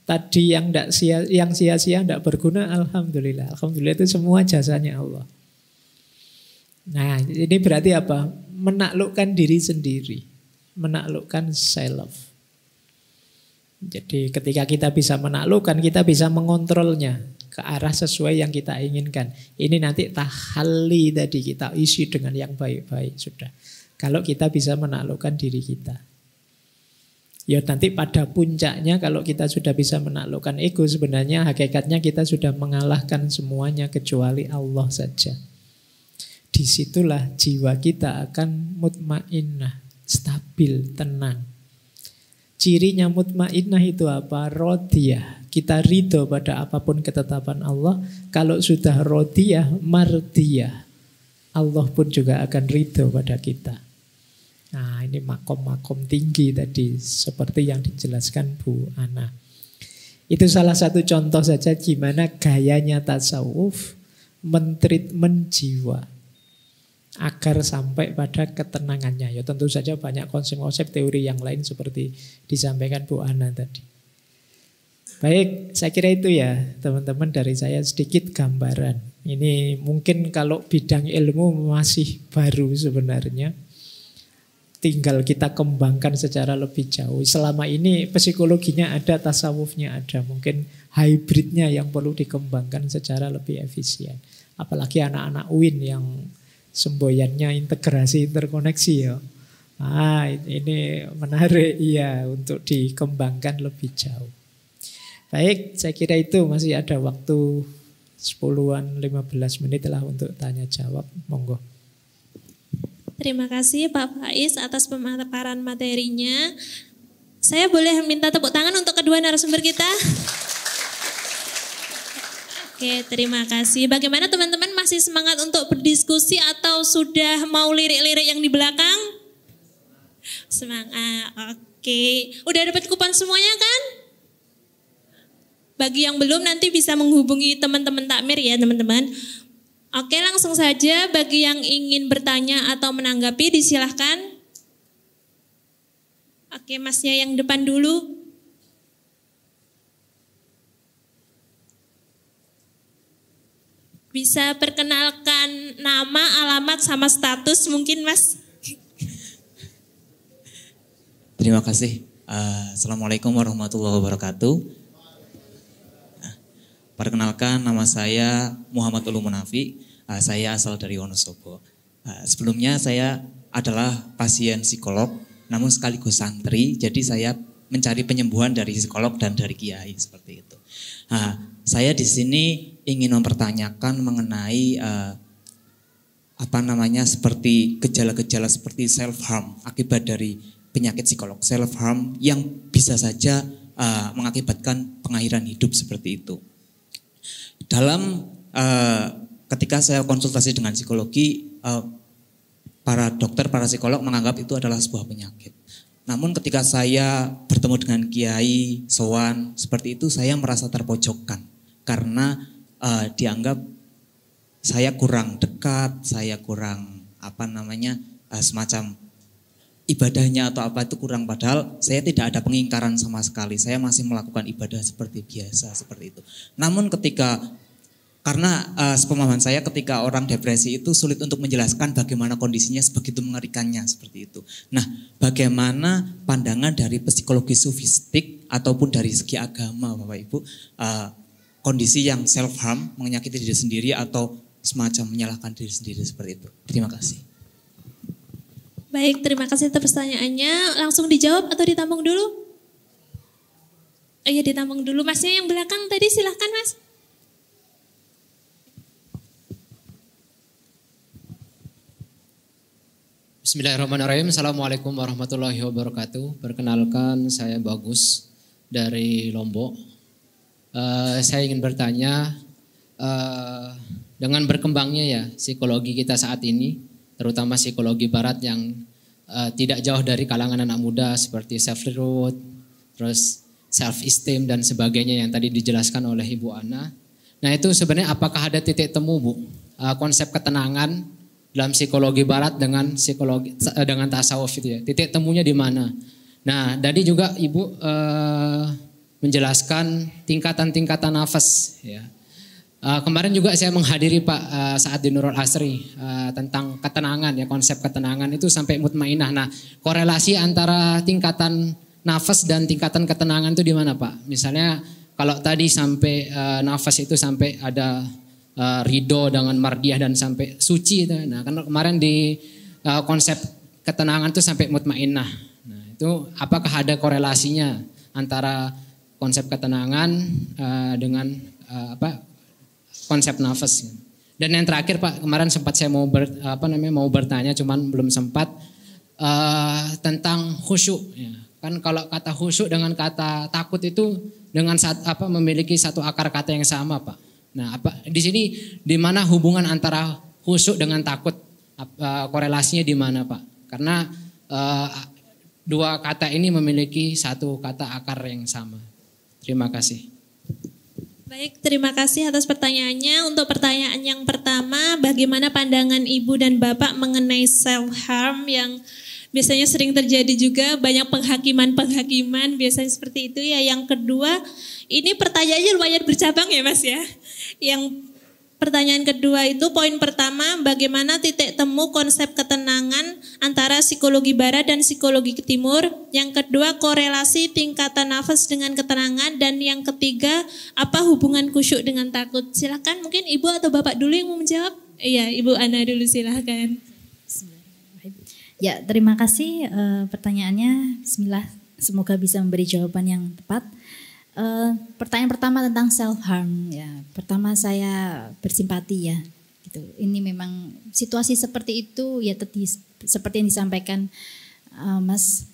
tadi yang tidak sia yang sia-sia tidak berguna alhamdulillah. Alhamdulillah itu semua jasanya Allah. Nah, ini berarti apa? Menaklukkan diri sendiri menaklukkan self. Jadi ketika kita bisa menaklukkan, kita bisa mengontrolnya ke arah sesuai yang kita inginkan. Ini nanti tahali tadi kita isi dengan yang baik-baik sudah. Kalau kita bisa menaklukkan diri kita. Ya nanti pada puncaknya kalau kita sudah bisa menaklukkan ego sebenarnya hakikatnya kita sudah mengalahkan semuanya kecuali Allah saja. Disitulah jiwa kita akan mutmainnah stabil, tenang. ciri nyamut ma'inah itu apa? Rodiah. Kita ridho pada apapun ketetapan Allah. Kalau sudah rodiah, mardiah. Allah pun juga akan ridho pada kita. Nah ini makom-makom tinggi tadi seperti yang dijelaskan Bu Ana. Itu salah satu contoh saja gimana gayanya tasawuf mentreatment jiwa agar sampai pada ketenangannya. Ya tentu saja banyak konsep-konsep teori yang lain seperti disampaikan Bu Ana tadi. Baik, saya kira itu ya teman-teman dari saya sedikit gambaran. Ini mungkin kalau bidang ilmu masih baru sebenarnya. Tinggal kita kembangkan secara lebih jauh. Selama ini psikologinya ada, tasawufnya ada. Mungkin hybridnya yang perlu dikembangkan secara lebih efisien. Apalagi anak-anak UIN yang semboyannya integrasi interkoneksi ya. Ah, ini menarik iya untuk dikembangkan lebih jauh. Baik, saya kira itu masih ada waktu 10-an 15 menit lah untuk tanya jawab. Monggo. Terima kasih Pak Faiz atas pemaparan materinya. Saya boleh minta tepuk tangan untuk kedua narasumber kita? Oke, terima kasih. Bagaimana teman-teman masih semangat untuk berdiskusi atau sudah mau lirik-lirik yang di belakang? Semangat, oke. Okay. Udah dapat kupon semuanya kan? Bagi yang belum nanti bisa menghubungi teman-teman takmir ya teman-teman. Oke langsung saja bagi yang ingin bertanya atau menanggapi disilahkan. Oke masnya yang depan dulu. Bisa perkenalkan nama, alamat, sama status mungkin Mas. Terima kasih. Uh, Assalamualaikum warahmatullahi wabarakatuh. Eh, perkenalkan nama saya Muhammad Ulu Munafi. Uh, saya asal dari Wonosobo. Uh, sebelumnya saya adalah pasien psikolog, namun sekaligus santri. Jadi saya mencari penyembuhan dari psikolog dan dari kiai seperti itu. Nah, saya di sini ingin mempertanyakan mengenai uh, apa namanya seperti gejala-gejala seperti self harm akibat dari penyakit psikolog self harm yang bisa saja uh, mengakibatkan pengakhiran hidup seperti itu. Dalam uh, ketika saya konsultasi dengan psikologi, uh, para dokter, para psikolog menganggap itu adalah sebuah penyakit. Namun ketika saya bertemu dengan kiai, sowan seperti itu, saya merasa terpojokkan karena uh, dianggap saya kurang dekat, saya kurang apa namanya uh, semacam ibadahnya atau apa itu kurang padahal saya tidak ada pengingkaran sama sekali. Saya masih melakukan ibadah seperti biasa seperti itu. Namun ketika karena uh, sepemahaman saya ketika orang depresi itu sulit untuk menjelaskan bagaimana kondisinya sebegitu mengerikannya seperti itu. Nah, bagaimana pandangan dari psikologi sufistik ataupun dari segi agama Bapak Ibu uh, kondisi yang self harm, menyakiti diri sendiri atau semacam menyalahkan diri sendiri seperti itu. Terima kasih. Baik, terima kasih atas pertanyaannya. Langsung dijawab atau ditampung dulu? Oh iya ditampung dulu. Masnya yang belakang tadi silahkan mas. Bismillahirrahmanirrahim. Assalamualaikum warahmatullahi wabarakatuh. Perkenalkan saya Bagus dari Lombok. Eh, saya ingin bertanya uh, dengan berkembangnya ya psikologi kita saat ini, terutama psikologi Barat yang uh, tidak jauh dari kalangan anak muda seperti self reward, terus self esteem dan sebagainya yang tadi dijelaskan oleh Ibu Ana. Nah itu sebenarnya apakah ada titik temu Bu uh, konsep ketenangan dalam psikologi Barat dengan psikologi dengan tasawuf itu ya titik temunya di mana? Nah tadi juga Ibu uh, menjelaskan tingkatan-tingkatan nafas. Ya. Uh, kemarin juga saya menghadiri Pak uh, saat di Nurul Asri uh, tentang ketenangan ya konsep ketenangan itu sampai mutmainah. Nah korelasi antara tingkatan nafas dan tingkatan ketenangan itu di mana Pak? Misalnya kalau tadi sampai uh, nafas itu sampai ada uh, ridho dengan mardiah dan sampai suci itu. Nah kan kemarin di uh, konsep ketenangan itu sampai mutmainah. Nah itu apakah ada korelasinya antara konsep ketenangan uh, dengan uh, apa konsep nafas. Dan yang terakhir Pak, kemarin sempat saya mau ber, apa namanya mau bertanya cuman belum sempat uh, tentang khusyuk ya. Kan kalau kata khusyuk dengan kata takut itu dengan saat, apa memiliki satu akar kata yang sama, Pak. Nah, apa di sini di mana hubungan antara khusyuk dengan takut uh, korelasinya di mana, Pak? Karena uh, dua kata ini memiliki satu kata akar yang sama. Terima kasih. Baik, terima kasih atas pertanyaannya. Untuk pertanyaan yang pertama, bagaimana pandangan ibu dan bapak mengenai self harm yang biasanya sering terjadi juga banyak penghakiman-penghakiman biasanya seperti itu ya. Yang kedua, ini pertanyaannya lumayan bercabang ya Mas ya. Yang Pertanyaan kedua itu poin pertama, bagaimana titik temu konsep ketenangan antara psikologi barat dan psikologi timur? Yang kedua, korelasi tingkatan nafas dengan ketenangan dan yang ketiga, apa hubungan kusyuk dengan takut? Silahkan mungkin ibu atau bapak dulu yang mau menjawab. Iya, Ibu Ana dulu silahkan. Ya, terima kasih e, pertanyaannya. Bismillah, semoga bisa memberi jawaban yang tepat. Eh, pertanyaan pertama tentang self harm ya. Pertama saya bersimpati ya. Gitu. Ini memang situasi seperti itu ya tadi seperti yang disampaikan uh, Mas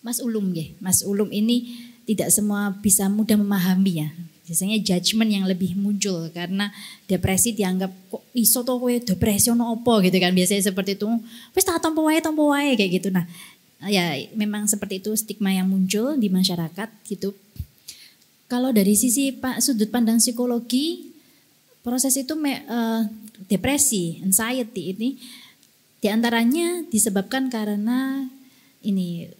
Mas Ulum ya. Mas Ulum ini tidak semua bisa mudah memahami ya. Biasanya judgement yang lebih muncul karena depresi dianggap kok iso to depresi ono opo gitu kan. Biasanya seperti itu. Wis tak tompo wae tompo wae kayak gitu. Nah, Ah, ya memang seperti itu stigma yang muncul di masyarakat gitu. Kalau dari sisi pak sudut pandang psikologi proses itu me, uh, depresi, anxiety ini diantaranya disebabkan karena ini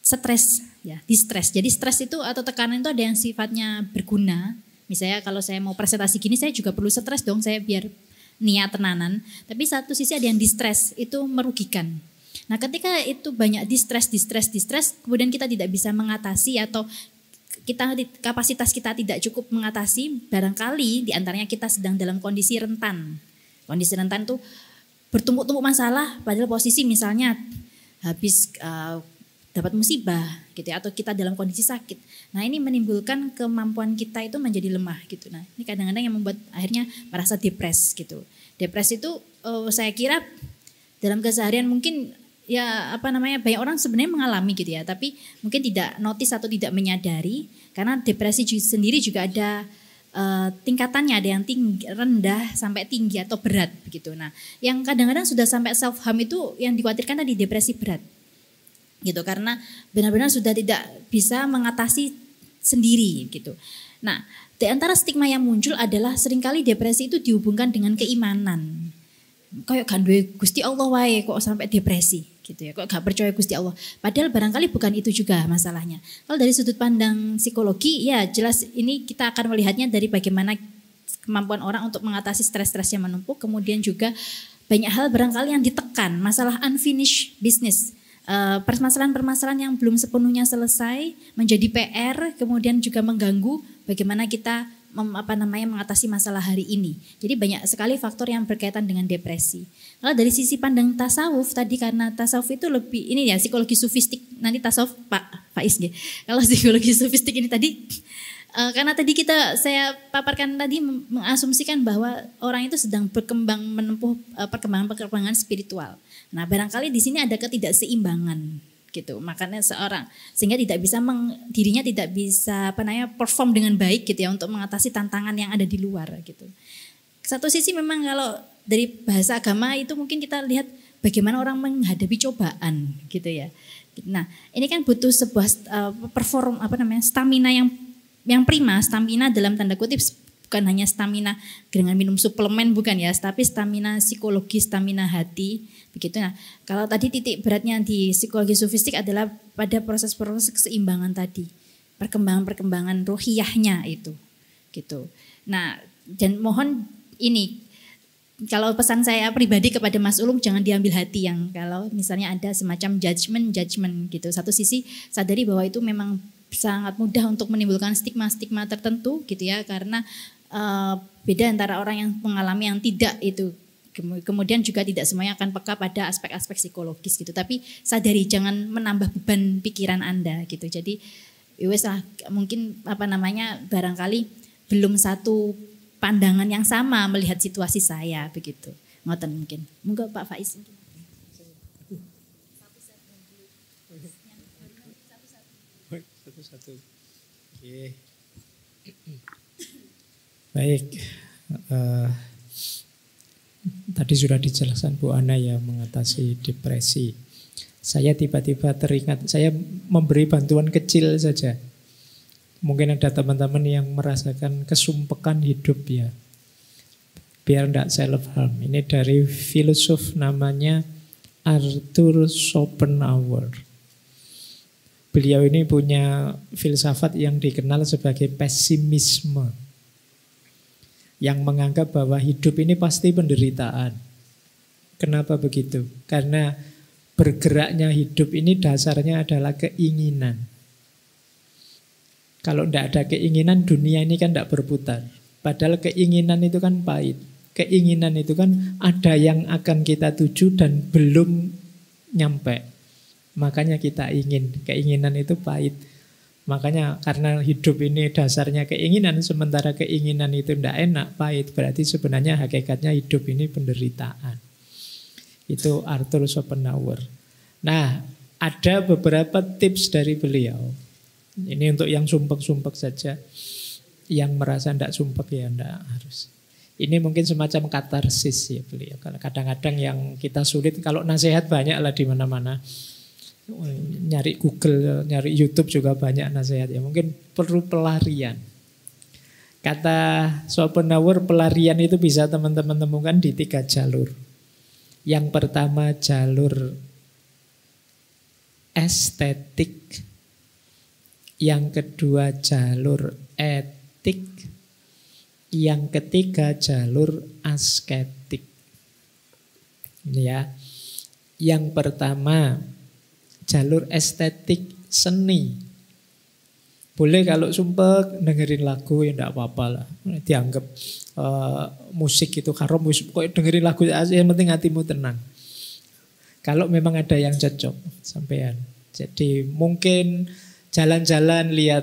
stres ya, distress. Jadi stres itu atau tekanan itu ada yang sifatnya berguna. Misalnya kalau saya mau presentasi gini saya juga perlu stres dong saya biar niat tenanan. Tapi satu sisi ada yang distress itu merugikan Nah, ketika itu banyak distress, distress, distress, kemudian kita tidak bisa mengatasi atau kita kapasitas kita tidak cukup mengatasi, barangkali diantaranya kita sedang dalam kondisi rentan. Kondisi rentan itu bertumpuk-tumpuk masalah, padahal posisi misalnya habis uh, dapat musibah gitu ya, atau kita dalam kondisi sakit. Nah ini menimbulkan kemampuan kita itu menjadi lemah gitu. Nah ini kadang-kadang yang membuat akhirnya merasa depres gitu. Depres itu uh, saya kira dalam keseharian mungkin ya apa namanya banyak orang sebenarnya mengalami gitu ya tapi mungkin tidak notice atau tidak menyadari karena depresi sendiri juga ada uh, tingkatannya ada yang tinggi, rendah sampai tinggi atau berat begitu nah yang kadang-kadang sudah sampai self harm itu yang dikhawatirkan tadi depresi berat gitu karena benar-benar sudah tidak bisa mengatasi sendiri gitu nah di antara stigma yang muncul adalah seringkali depresi itu dihubungkan dengan keimanan kayak gak Gusti Allah wae kok sampai depresi gitu ya. Kok gak percaya Gusti Allah. Padahal barangkali bukan itu juga masalahnya. Kalau dari sudut pandang psikologi ya jelas ini kita akan melihatnya dari bagaimana kemampuan orang untuk mengatasi stres-stres yang menumpuk, kemudian juga banyak hal barangkali yang ditekan, masalah unfinished business. Eh, permasalahan-permasalahan yang belum sepenuhnya selesai menjadi PR, kemudian juga mengganggu bagaimana kita mem, apa namanya mengatasi masalah hari ini. Jadi banyak sekali faktor yang berkaitan dengan depresi. Kalau dari sisi pandang tasawuf tadi karena tasawuf itu lebih ini ya psikologi sufistik. Nanti tasawuf Pak Faiz ya. Kalau (laughs) psikologi sufistik ini tadi (sniffs) eh, karena tadi kita saya paparkan tadi mengasumsikan bahwa orang itu sedang berkembang menempuh eh, perkembangan-perkembangan spiritual. Nah, barangkali di sini ada ketidakseimbangan gitu makanya seorang sehingga tidak bisa meng, dirinya tidak bisa apa namanya perform dengan baik gitu ya untuk mengatasi tantangan yang ada di luar gitu satu sisi memang kalau dari bahasa agama itu mungkin kita lihat bagaimana orang menghadapi cobaan gitu ya nah ini kan butuh sebuah uh, perform apa namanya stamina yang yang prima stamina dalam tanda kutip bukan hanya stamina dengan minum suplemen bukan ya tapi stamina psikologi stamina hati Begitu. Nah, kalau tadi titik beratnya di psikologi sufistik adalah pada proses-proses keseimbangan tadi, perkembangan-perkembangan rohiyahnya itu. Gitu. Nah, dan mohon ini kalau pesan saya pribadi kepada Mas Ulum jangan diambil hati yang kalau misalnya ada semacam judgement judgement gitu. Satu sisi sadari bahwa itu memang sangat mudah untuk menimbulkan stigma-stigma tertentu gitu ya karena uh, beda antara orang yang mengalami yang tidak itu Kemudian juga tidak semuanya akan peka pada aspek-aspek psikologis gitu. Tapi sadari jangan menambah beban pikiran Anda gitu. Jadi ya wes lah mungkin apa namanya barangkali belum satu pandangan yang sama melihat situasi saya begitu. Ngoten mungkin. Monggo Pak Faiz. Baik. Tadi sudah dijelaskan Bu Ana ya mengatasi depresi. Saya tiba-tiba teringat, saya memberi bantuan kecil saja. Mungkin ada teman-teman yang merasakan kesumpekan hidup ya. Biar tidak self harm. Ini dari filosof namanya Arthur Schopenhauer. Beliau ini punya filsafat yang dikenal sebagai pesimisme yang menganggap bahwa hidup ini pasti penderitaan. Kenapa begitu? Karena bergeraknya hidup ini dasarnya adalah keinginan. Kalau tidak ada keinginan, dunia ini kan tidak berputar. Padahal keinginan itu kan pahit. Keinginan itu kan ada yang akan kita tuju dan belum nyampe. Makanya kita ingin. Keinginan itu pahit. Makanya karena hidup ini dasarnya keinginan, sementara keinginan itu tidak enak, pahit, berarti sebenarnya hakikatnya hidup ini penderitaan. Itu Arthur Schopenhauer. Nah, ada beberapa tips dari beliau. Ini untuk yang sumpek-sumpek saja. Yang merasa tidak sumpek ya tidak harus. Ini mungkin semacam katarsis ya beliau. Kadang-kadang yang kita sulit, kalau nasihat banyak lah di mana-mana. mana mana nyari Google, nyari YouTube juga banyak nasihat ya. Mungkin perlu pelarian. Kata Schopenhauer pelarian itu bisa teman-teman temukan di tiga jalur. Yang pertama jalur estetik, yang kedua jalur etik, yang ketiga jalur asketik. Ini ya. Yang pertama jalur estetik seni. Boleh kalau sumpah dengerin lagu yang enggak apa-apa lah. Dianggap uh, musik itu haram, kok dengerin lagu yang penting hatimu tenang. Kalau memang ada yang cocok sampean. Jadi mungkin jalan-jalan lihat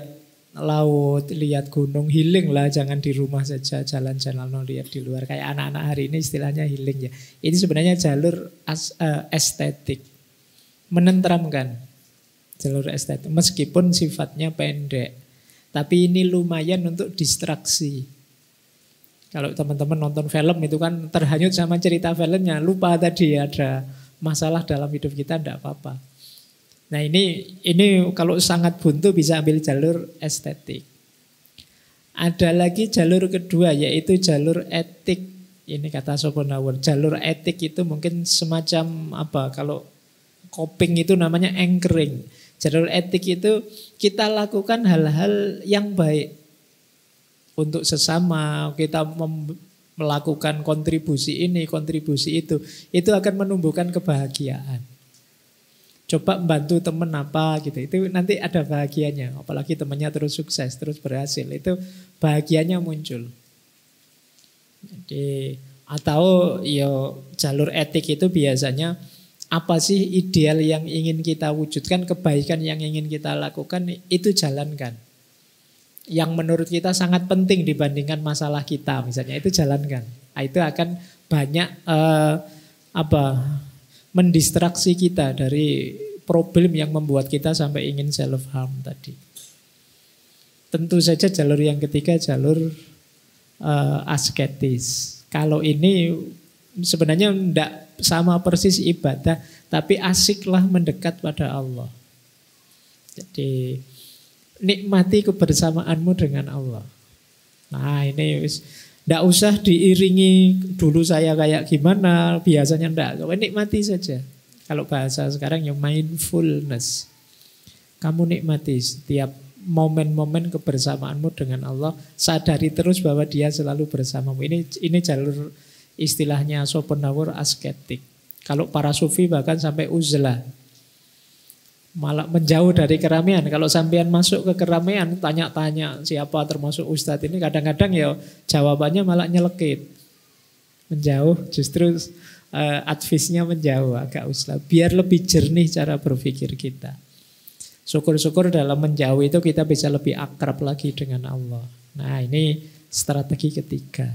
laut, lihat gunung, healing lah. Jangan di rumah saja, jalan-jalan no, lihat di luar. Kayak anak-anak hari ini istilahnya healing ya. Ini sebenarnya jalur as, uh, estetik menenteramkan jalur estetik meskipun sifatnya pendek. Tapi ini lumayan untuk distraksi. Kalau teman-teman nonton film itu kan terhanyut sama cerita filmnya, lupa tadi ada masalah dalam hidup kita tidak apa-apa. Nah ini ini kalau sangat buntu bisa ambil jalur estetik. Ada lagi jalur kedua yaitu jalur etik. Ini kata Schopenhauer, jalur etik itu mungkin semacam apa? Kalau Coping itu namanya anchoring. Jalur etik itu kita lakukan hal-hal yang baik untuk sesama, kita melakukan kontribusi ini, kontribusi itu. Itu akan menumbuhkan kebahagiaan. Coba membantu temen apa gitu. Itu nanti ada bahagianya. Apalagi temennya terus sukses, terus berhasil. Itu bahagianya muncul. Jadi atau yo ya jalur etik itu biasanya apa sih ideal yang ingin kita wujudkan, kebaikan yang ingin kita lakukan, itu jalankan. Yang menurut kita sangat penting dibandingkan masalah kita misalnya, itu jalankan. Nah, itu akan banyak eh, apa mendistraksi kita dari problem yang membuat kita sampai ingin self harm tadi. Tentu saja jalur yang ketiga jalur uh, asketis. Kalau ini sebenarnya tidak sama persis ibadah, tapi asiklah mendekat pada Allah. Jadi nikmati kebersamaanmu dengan Allah. Nah ini tidak usah diiringi dulu saya kayak gimana, biasanya tidak. Nikmati saja. Kalau bahasa sekarang yang mindfulness. Kamu nikmati setiap momen-momen kebersamaanmu dengan Allah. Sadari terus bahwa dia selalu bersamamu. Ini ini jalur istilahnya Sopenawur asketik. Kalau para sufi bahkan sampai uzlah. Malah menjauh dari keramaian. Kalau sampean masuk ke keramaian, tanya-tanya siapa termasuk ustadz ini, kadang-kadang ya jawabannya malah nyelekit. Menjauh justru uh, advisnya menjauh agak uzlah. Biar lebih jernih cara berpikir kita. Syukur-syukur dalam menjauh itu kita bisa lebih akrab lagi dengan Allah. Nah ini strategi ketiga.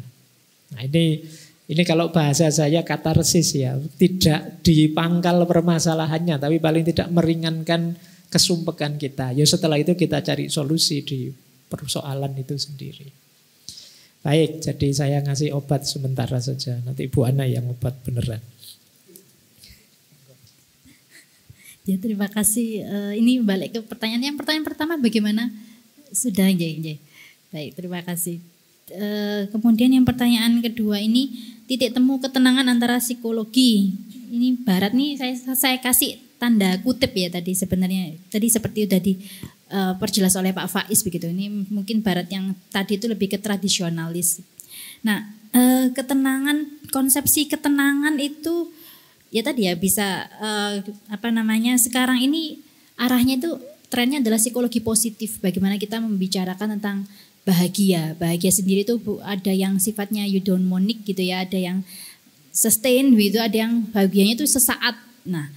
Nah ini ini kalau bahasa saya katarsis ya, tidak dipangkal permasalahannya, tapi paling tidak meringankan kesumpekan kita. Ya setelah itu kita cari solusi di persoalan itu sendiri. Baik, jadi saya ngasih obat sementara saja. Nanti Ibu Ana yang obat beneran. Ya terima kasih. Eh, ini balik ke pertanyaan yang pertanyaan pertama bagaimana sudah ya, Baik terima kasih. Eh, kemudian yang pertanyaan kedua ini titik temu ketenangan antara psikologi. Ini barat nih saya saya kasih tanda kutip ya tadi sebenarnya. Tadi seperti udah di eh, perjelas oleh Pak Faiz begitu. Ini mungkin barat yang tadi itu lebih ke tradisionalis. Nah, eh, ketenangan konsepsi ketenangan itu ya tadi ya bisa eh, apa namanya sekarang ini arahnya itu trennya adalah psikologi positif. Bagaimana kita membicarakan tentang bahagia. Bahagia sendiri itu ada yang sifatnya eudaimonic gitu ya, ada yang sustain gitu, ada yang bahagianya itu sesaat. Nah,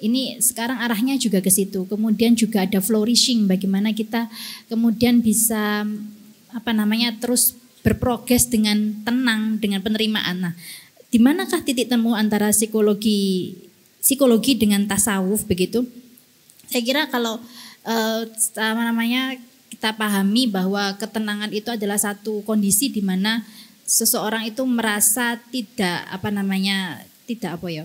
ini sekarang arahnya juga ke situ. Kemudian juga ada flourishing, bagaimana kita kemudian bisa apa namanya terus berprogres dengan tenang, dengan penerimaan. Nah, di manakah titik temu antara psikologi psikologi dengan tasawuf begitu? Saya kira kalau eh, apa namanya kita pahami bahwa ketenangan itu adalah satu kondisi di mana seseorang itu merasa tidak apa namanya tidak apa ya.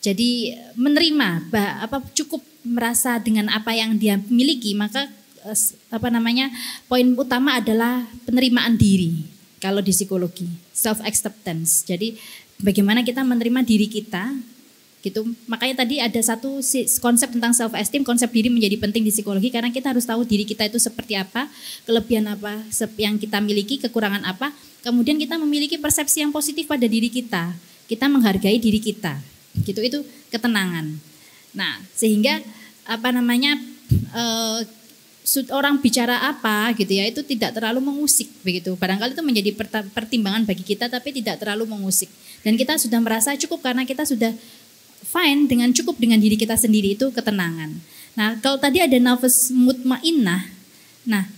Jadi menerima bah, apa cukup merasa dengan apa yang dia miliki maka eh, apa namanya poin utama adalah penerimaan diri kalau di psikologi self acceptance. Jadi bagaimana kita menerima diri kita gitu. Makanya tadi ada satu konsep tentang self esteem, konsep diri menjadi penting di psikologi karena kita harus tahu diri kita itu seperti apa, kelebihan apa yang kita miliki, kekurangan apa. Kemudian kita memiliki persepsi yang positif pada diri kita. Kita menghargai diri kita. Gitu itu ketenangan. Nah, sehingga apa namanya uh, orang bicara apa gitu ya itu tidak terlalu mengusik begitu barangkali itu menjadi pertimbangan bagi kita tapi tidak terlalu mengusik dan kita sudah merasa cukup karena kita sudah Fine dengan cukup dengan diri kita sendiri itu ketenangan. Nah, kalau tadi ada nafas mutmainah, nah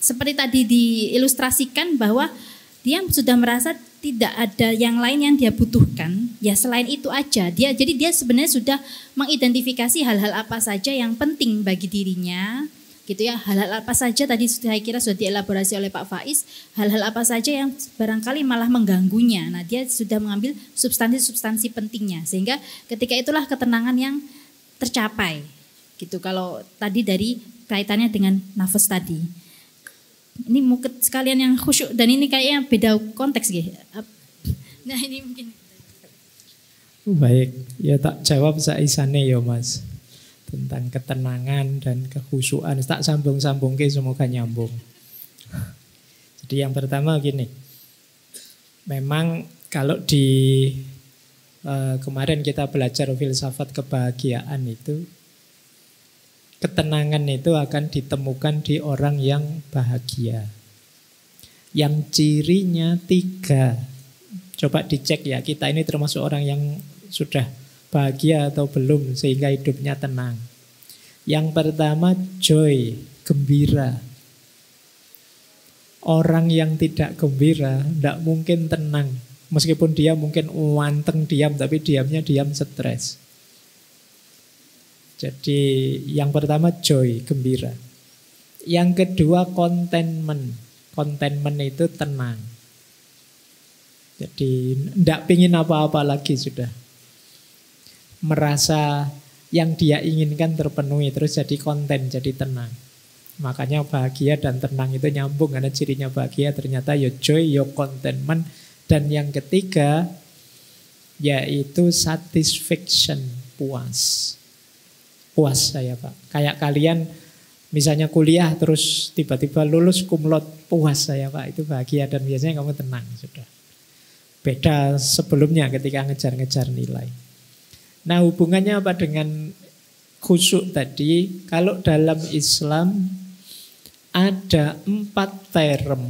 seperti tadi diilustrasikan bahwa dia sudah merasa tidak ada yang lain yang dia butuhkan, ya selain itu aja. Dia jadi dia sebenarnya sudah mengidentifikasi hal-hal apa saja yang penting bagi dirinya, gitu ya hal-hal apa saja tadi saya kira sudah dielaborasi oleh Pak Faiz hal-hal apa saja yang barangkali malah mengganggunya nah dia sudah mengambil substansi-substansi pentingnya sehingga ketika itulah ketenangan yang tercapai gitu kalau tadi dari kaitannya dengan nafas tadi ini mungkin sekalian yang khusyuk dan ini kayaknya beda konteks gitu nah ini mungkin baik ya tak jawab saisane ya mas tentang ketenangan dan kehusuan. Tak sambung-sambung ke semoga nyambung. Jadi yang pertama gini, memang kalau di eh, kemarin kita belajar filsafat kebahagiaan itu, ketenangan itu akan ditemukan di orang yang bahagia. Yang cirinya tiga. Coba dicek ya, kita ini termasuk orang yang sudah bahagia atau belum sehingga hidupnya tenang. Yang pertama joy, gembira. Orang yang tidak gembira tidak mungkin tenang. Meskipun dia mungkin wanteng diam, tapi diamnya diam stres. Jadi yang pertama joy, gembira. Yang kedua contentment. Contentment itu tenang. Jadi tidak pingin apa-apa lagi sudah merasa yang dia inginkan terpenuhi terus jadi konten jadi tenang makanya bahagia dan tenang itu nyambung karena cirinya bahagia ternyata yo ya joy yo ya contentment dan yang ketiga yaitu satisfaction puas puas saya pak kayak kalian misalnya kuliah terus tiba-tiba lulus kumlot puas saya pak itu bahagia dan biasanya kamu tenang sudah beda sebelumnya ketika ngejar-ngejar nilai Nah hubungannya apa dengan khusyuk tadi? Kalau dalam Islam ada empat term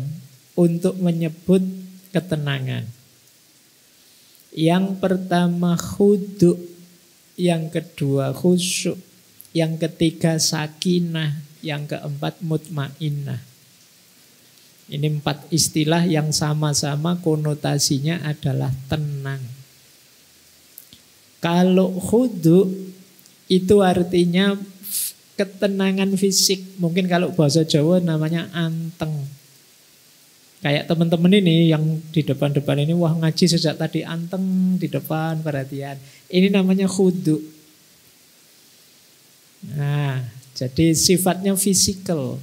untuk menyebut ketenangan. Yang pertama khuduk, yang kedua khusyuk, yang ketiga sakinah, yang keempat mutmainah Ini empat istilah yang sama-sama konotasinya adalah tenang. Kalau khudu itu artinya ketenangan fisik. Mungkin kalau bahasa Jawa namanya anteng. Kayak teman-teman ini yang di depan-depan ini wah ngaji sejak tadi anteng di depan perhatian. Ini namanya khudu. Nah, jadi sifatnya fisikal.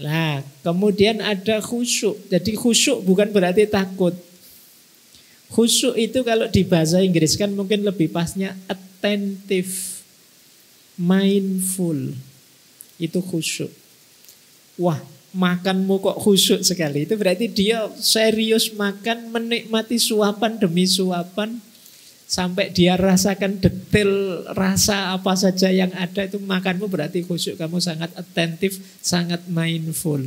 Nah, kemudian ada khusyuk. Jadi khusyuk bukan berarti takut. Khusyuk itu kalau di bahasa Inggris kan mungkin lebih pasnya attentive, mindful. Itu khusyuk. Wah, makanmu kok khusyuk sekali. Itu berarti dia serius makan, menikmati suapan demi suapan. Sampai dia rasakan detail rasa apa saja yang ada itu makanmu berarti khusyuk. Kamu sangat attentive, sangat mindful.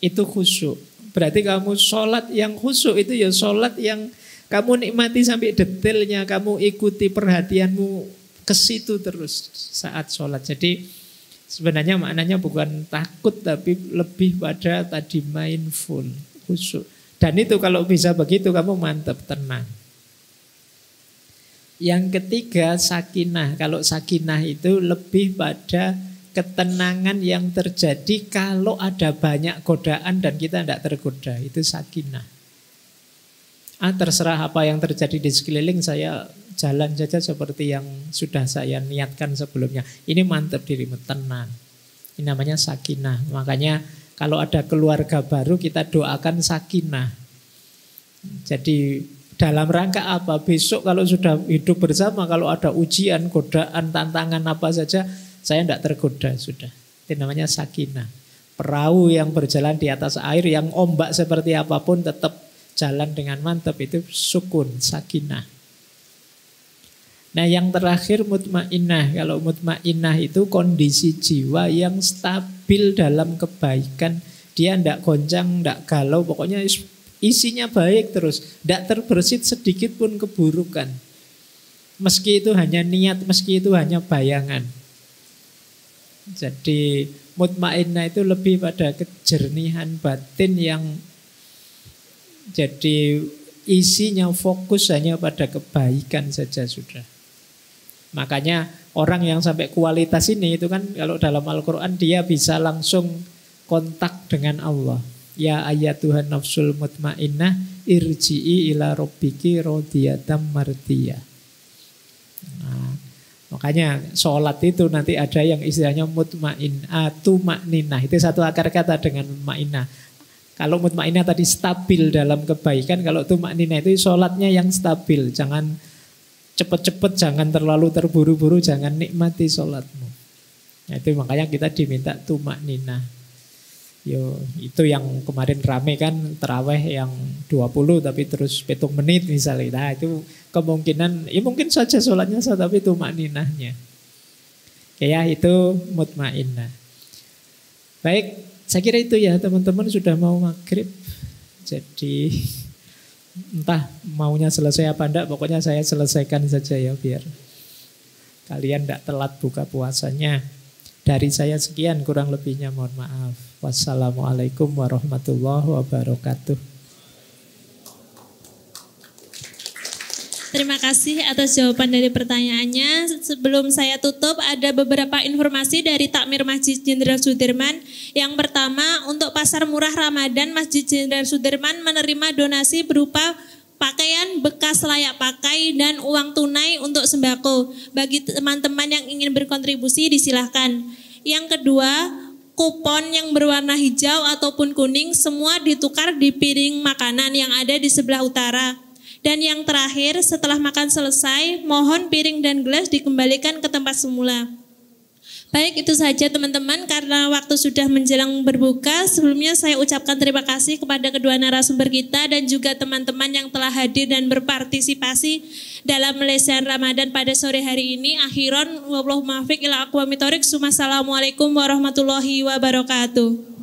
Itu khusyuk. Berarti kamu sholat yang khusyuk itu ya sholat yang kamu nikmati sampai detailnya, kamu ikuti perhatianmu ke situ terus saat sholat. Jadi sebenarnya maknanya bukan takut tapi lebih pada tadi mindful, khusyuk. Dan itu kalau bisa begitu kamu mantap, tenang. Yang ketiga sakinah. Kalau sakinah itu lebih pada ketenangan yang terjadi kalau ada banyak godaan dan kita tidak tergoda. Itu sakinah. Ah, terserah apa yang terjadi di sekeliling saya jalan saja seperti yang sudah saya niatkan sebelumnya. Ini mantap dirimu, tenang. Ini namanya sakinah. Makanya kalau ada keluarga baru kita doakan sakinah. Jadi dalam rangka apa? Besok kalau sudah hidup bersama, kalau ada ujian, godaan, tantangan apa saja, saya tidak tergoda sudah. Itu namanya sakinah. Perahu yang berjalan di atas air yang ombak seperti apapun tetap jalan dengan mantap itu sukun, sakinah. Nah yang terakhir mutmainah. Kalau mutmainah itu kondisi jiwa yang stabil dalam kebaikan. Dia tidak goncang, tidak galau, pokoknya isinya baik terus. Tidak terbersit sedikit pun keburukan. Meski itu hanya niat, meski itu hanya bayangan. Jadi mutmainnah itu lebih pada kejernihan batin yang jadi isinya fokus hanya pada kebaikan saja sudah. Makanya orang yang sampai kualitas ini itu kan kalau dalam Al-Quran dia bisa langsung kontak dengan Allah. Ya ayat Tuhan nafsul mutmainnah irji'i ila robbiki rodiyatam martiyah. Makanya sholat itu nanti ada yang istilahnya mutmainah, tumakninah. Itu satu akar kata dengan ma'inah. Kalau mutmainah tadi stabil dalam kebaikan, kalau tumakninah itu sholatnya yang stabil. Jangan cepet-cepet, jangan terlalu terburu-buru, jangan nikmati sholatmu. Nah, itu makanya kita diminta tumakninah. Yo, itu yang kemarin rame kan teraweh yang 20 tapi terus petung menit misalnya. Nah, itu kemungkinan ya mungkin saja sholatnya sah tapi itu makninahnya. Ya itu mutmainnah. Baik, saya kira itu ya teman-teman sudah mau maghrib. Jadi entah maunya selesai apa enggak, pokoknya saya selesaikan saja ya biar kalian tidak telat buka puasanya. Dari saya sekian kurang lebihnya mohon maaf. Wassalamualaikum warahmatullahi wabarakatuh. Terima kasih atas jawaban dari pertanyaannya. Sebelum saya tutup, ada beberapa informasi dari Takmir Masjid Jenderal Sudirman. Yang pertama, untuk pasar murah Ramadan, Masjid Jenderal Sudirman menerima donasi berupa pakaian bekas layak pakai dan uang tunai untuk sembako. Bagi teman-teman yang ingin berkontribusi, disilahkan. Yang kedua, kupon yang berwarna hijau ataupun kuning semua ditukar di piring makanan yang ada di sebelah utara dan yang terakhir, setelah makan selesai, mohon piring dan gelas dikembalikan ke tempat semula. Baik, itu saja teman-teman karena waktu sudah menjelang berbuka. Sebelumnya saya ucapkan terima kasih kepada kedua narasumber kita dan juga teman-teman yang telah hadir dan berpartisipasi dalam lesehan Ramadan pada sore hari ini. Akhiron, wablahu ila Assalamualaikum warahmatullahi wabarakatuh.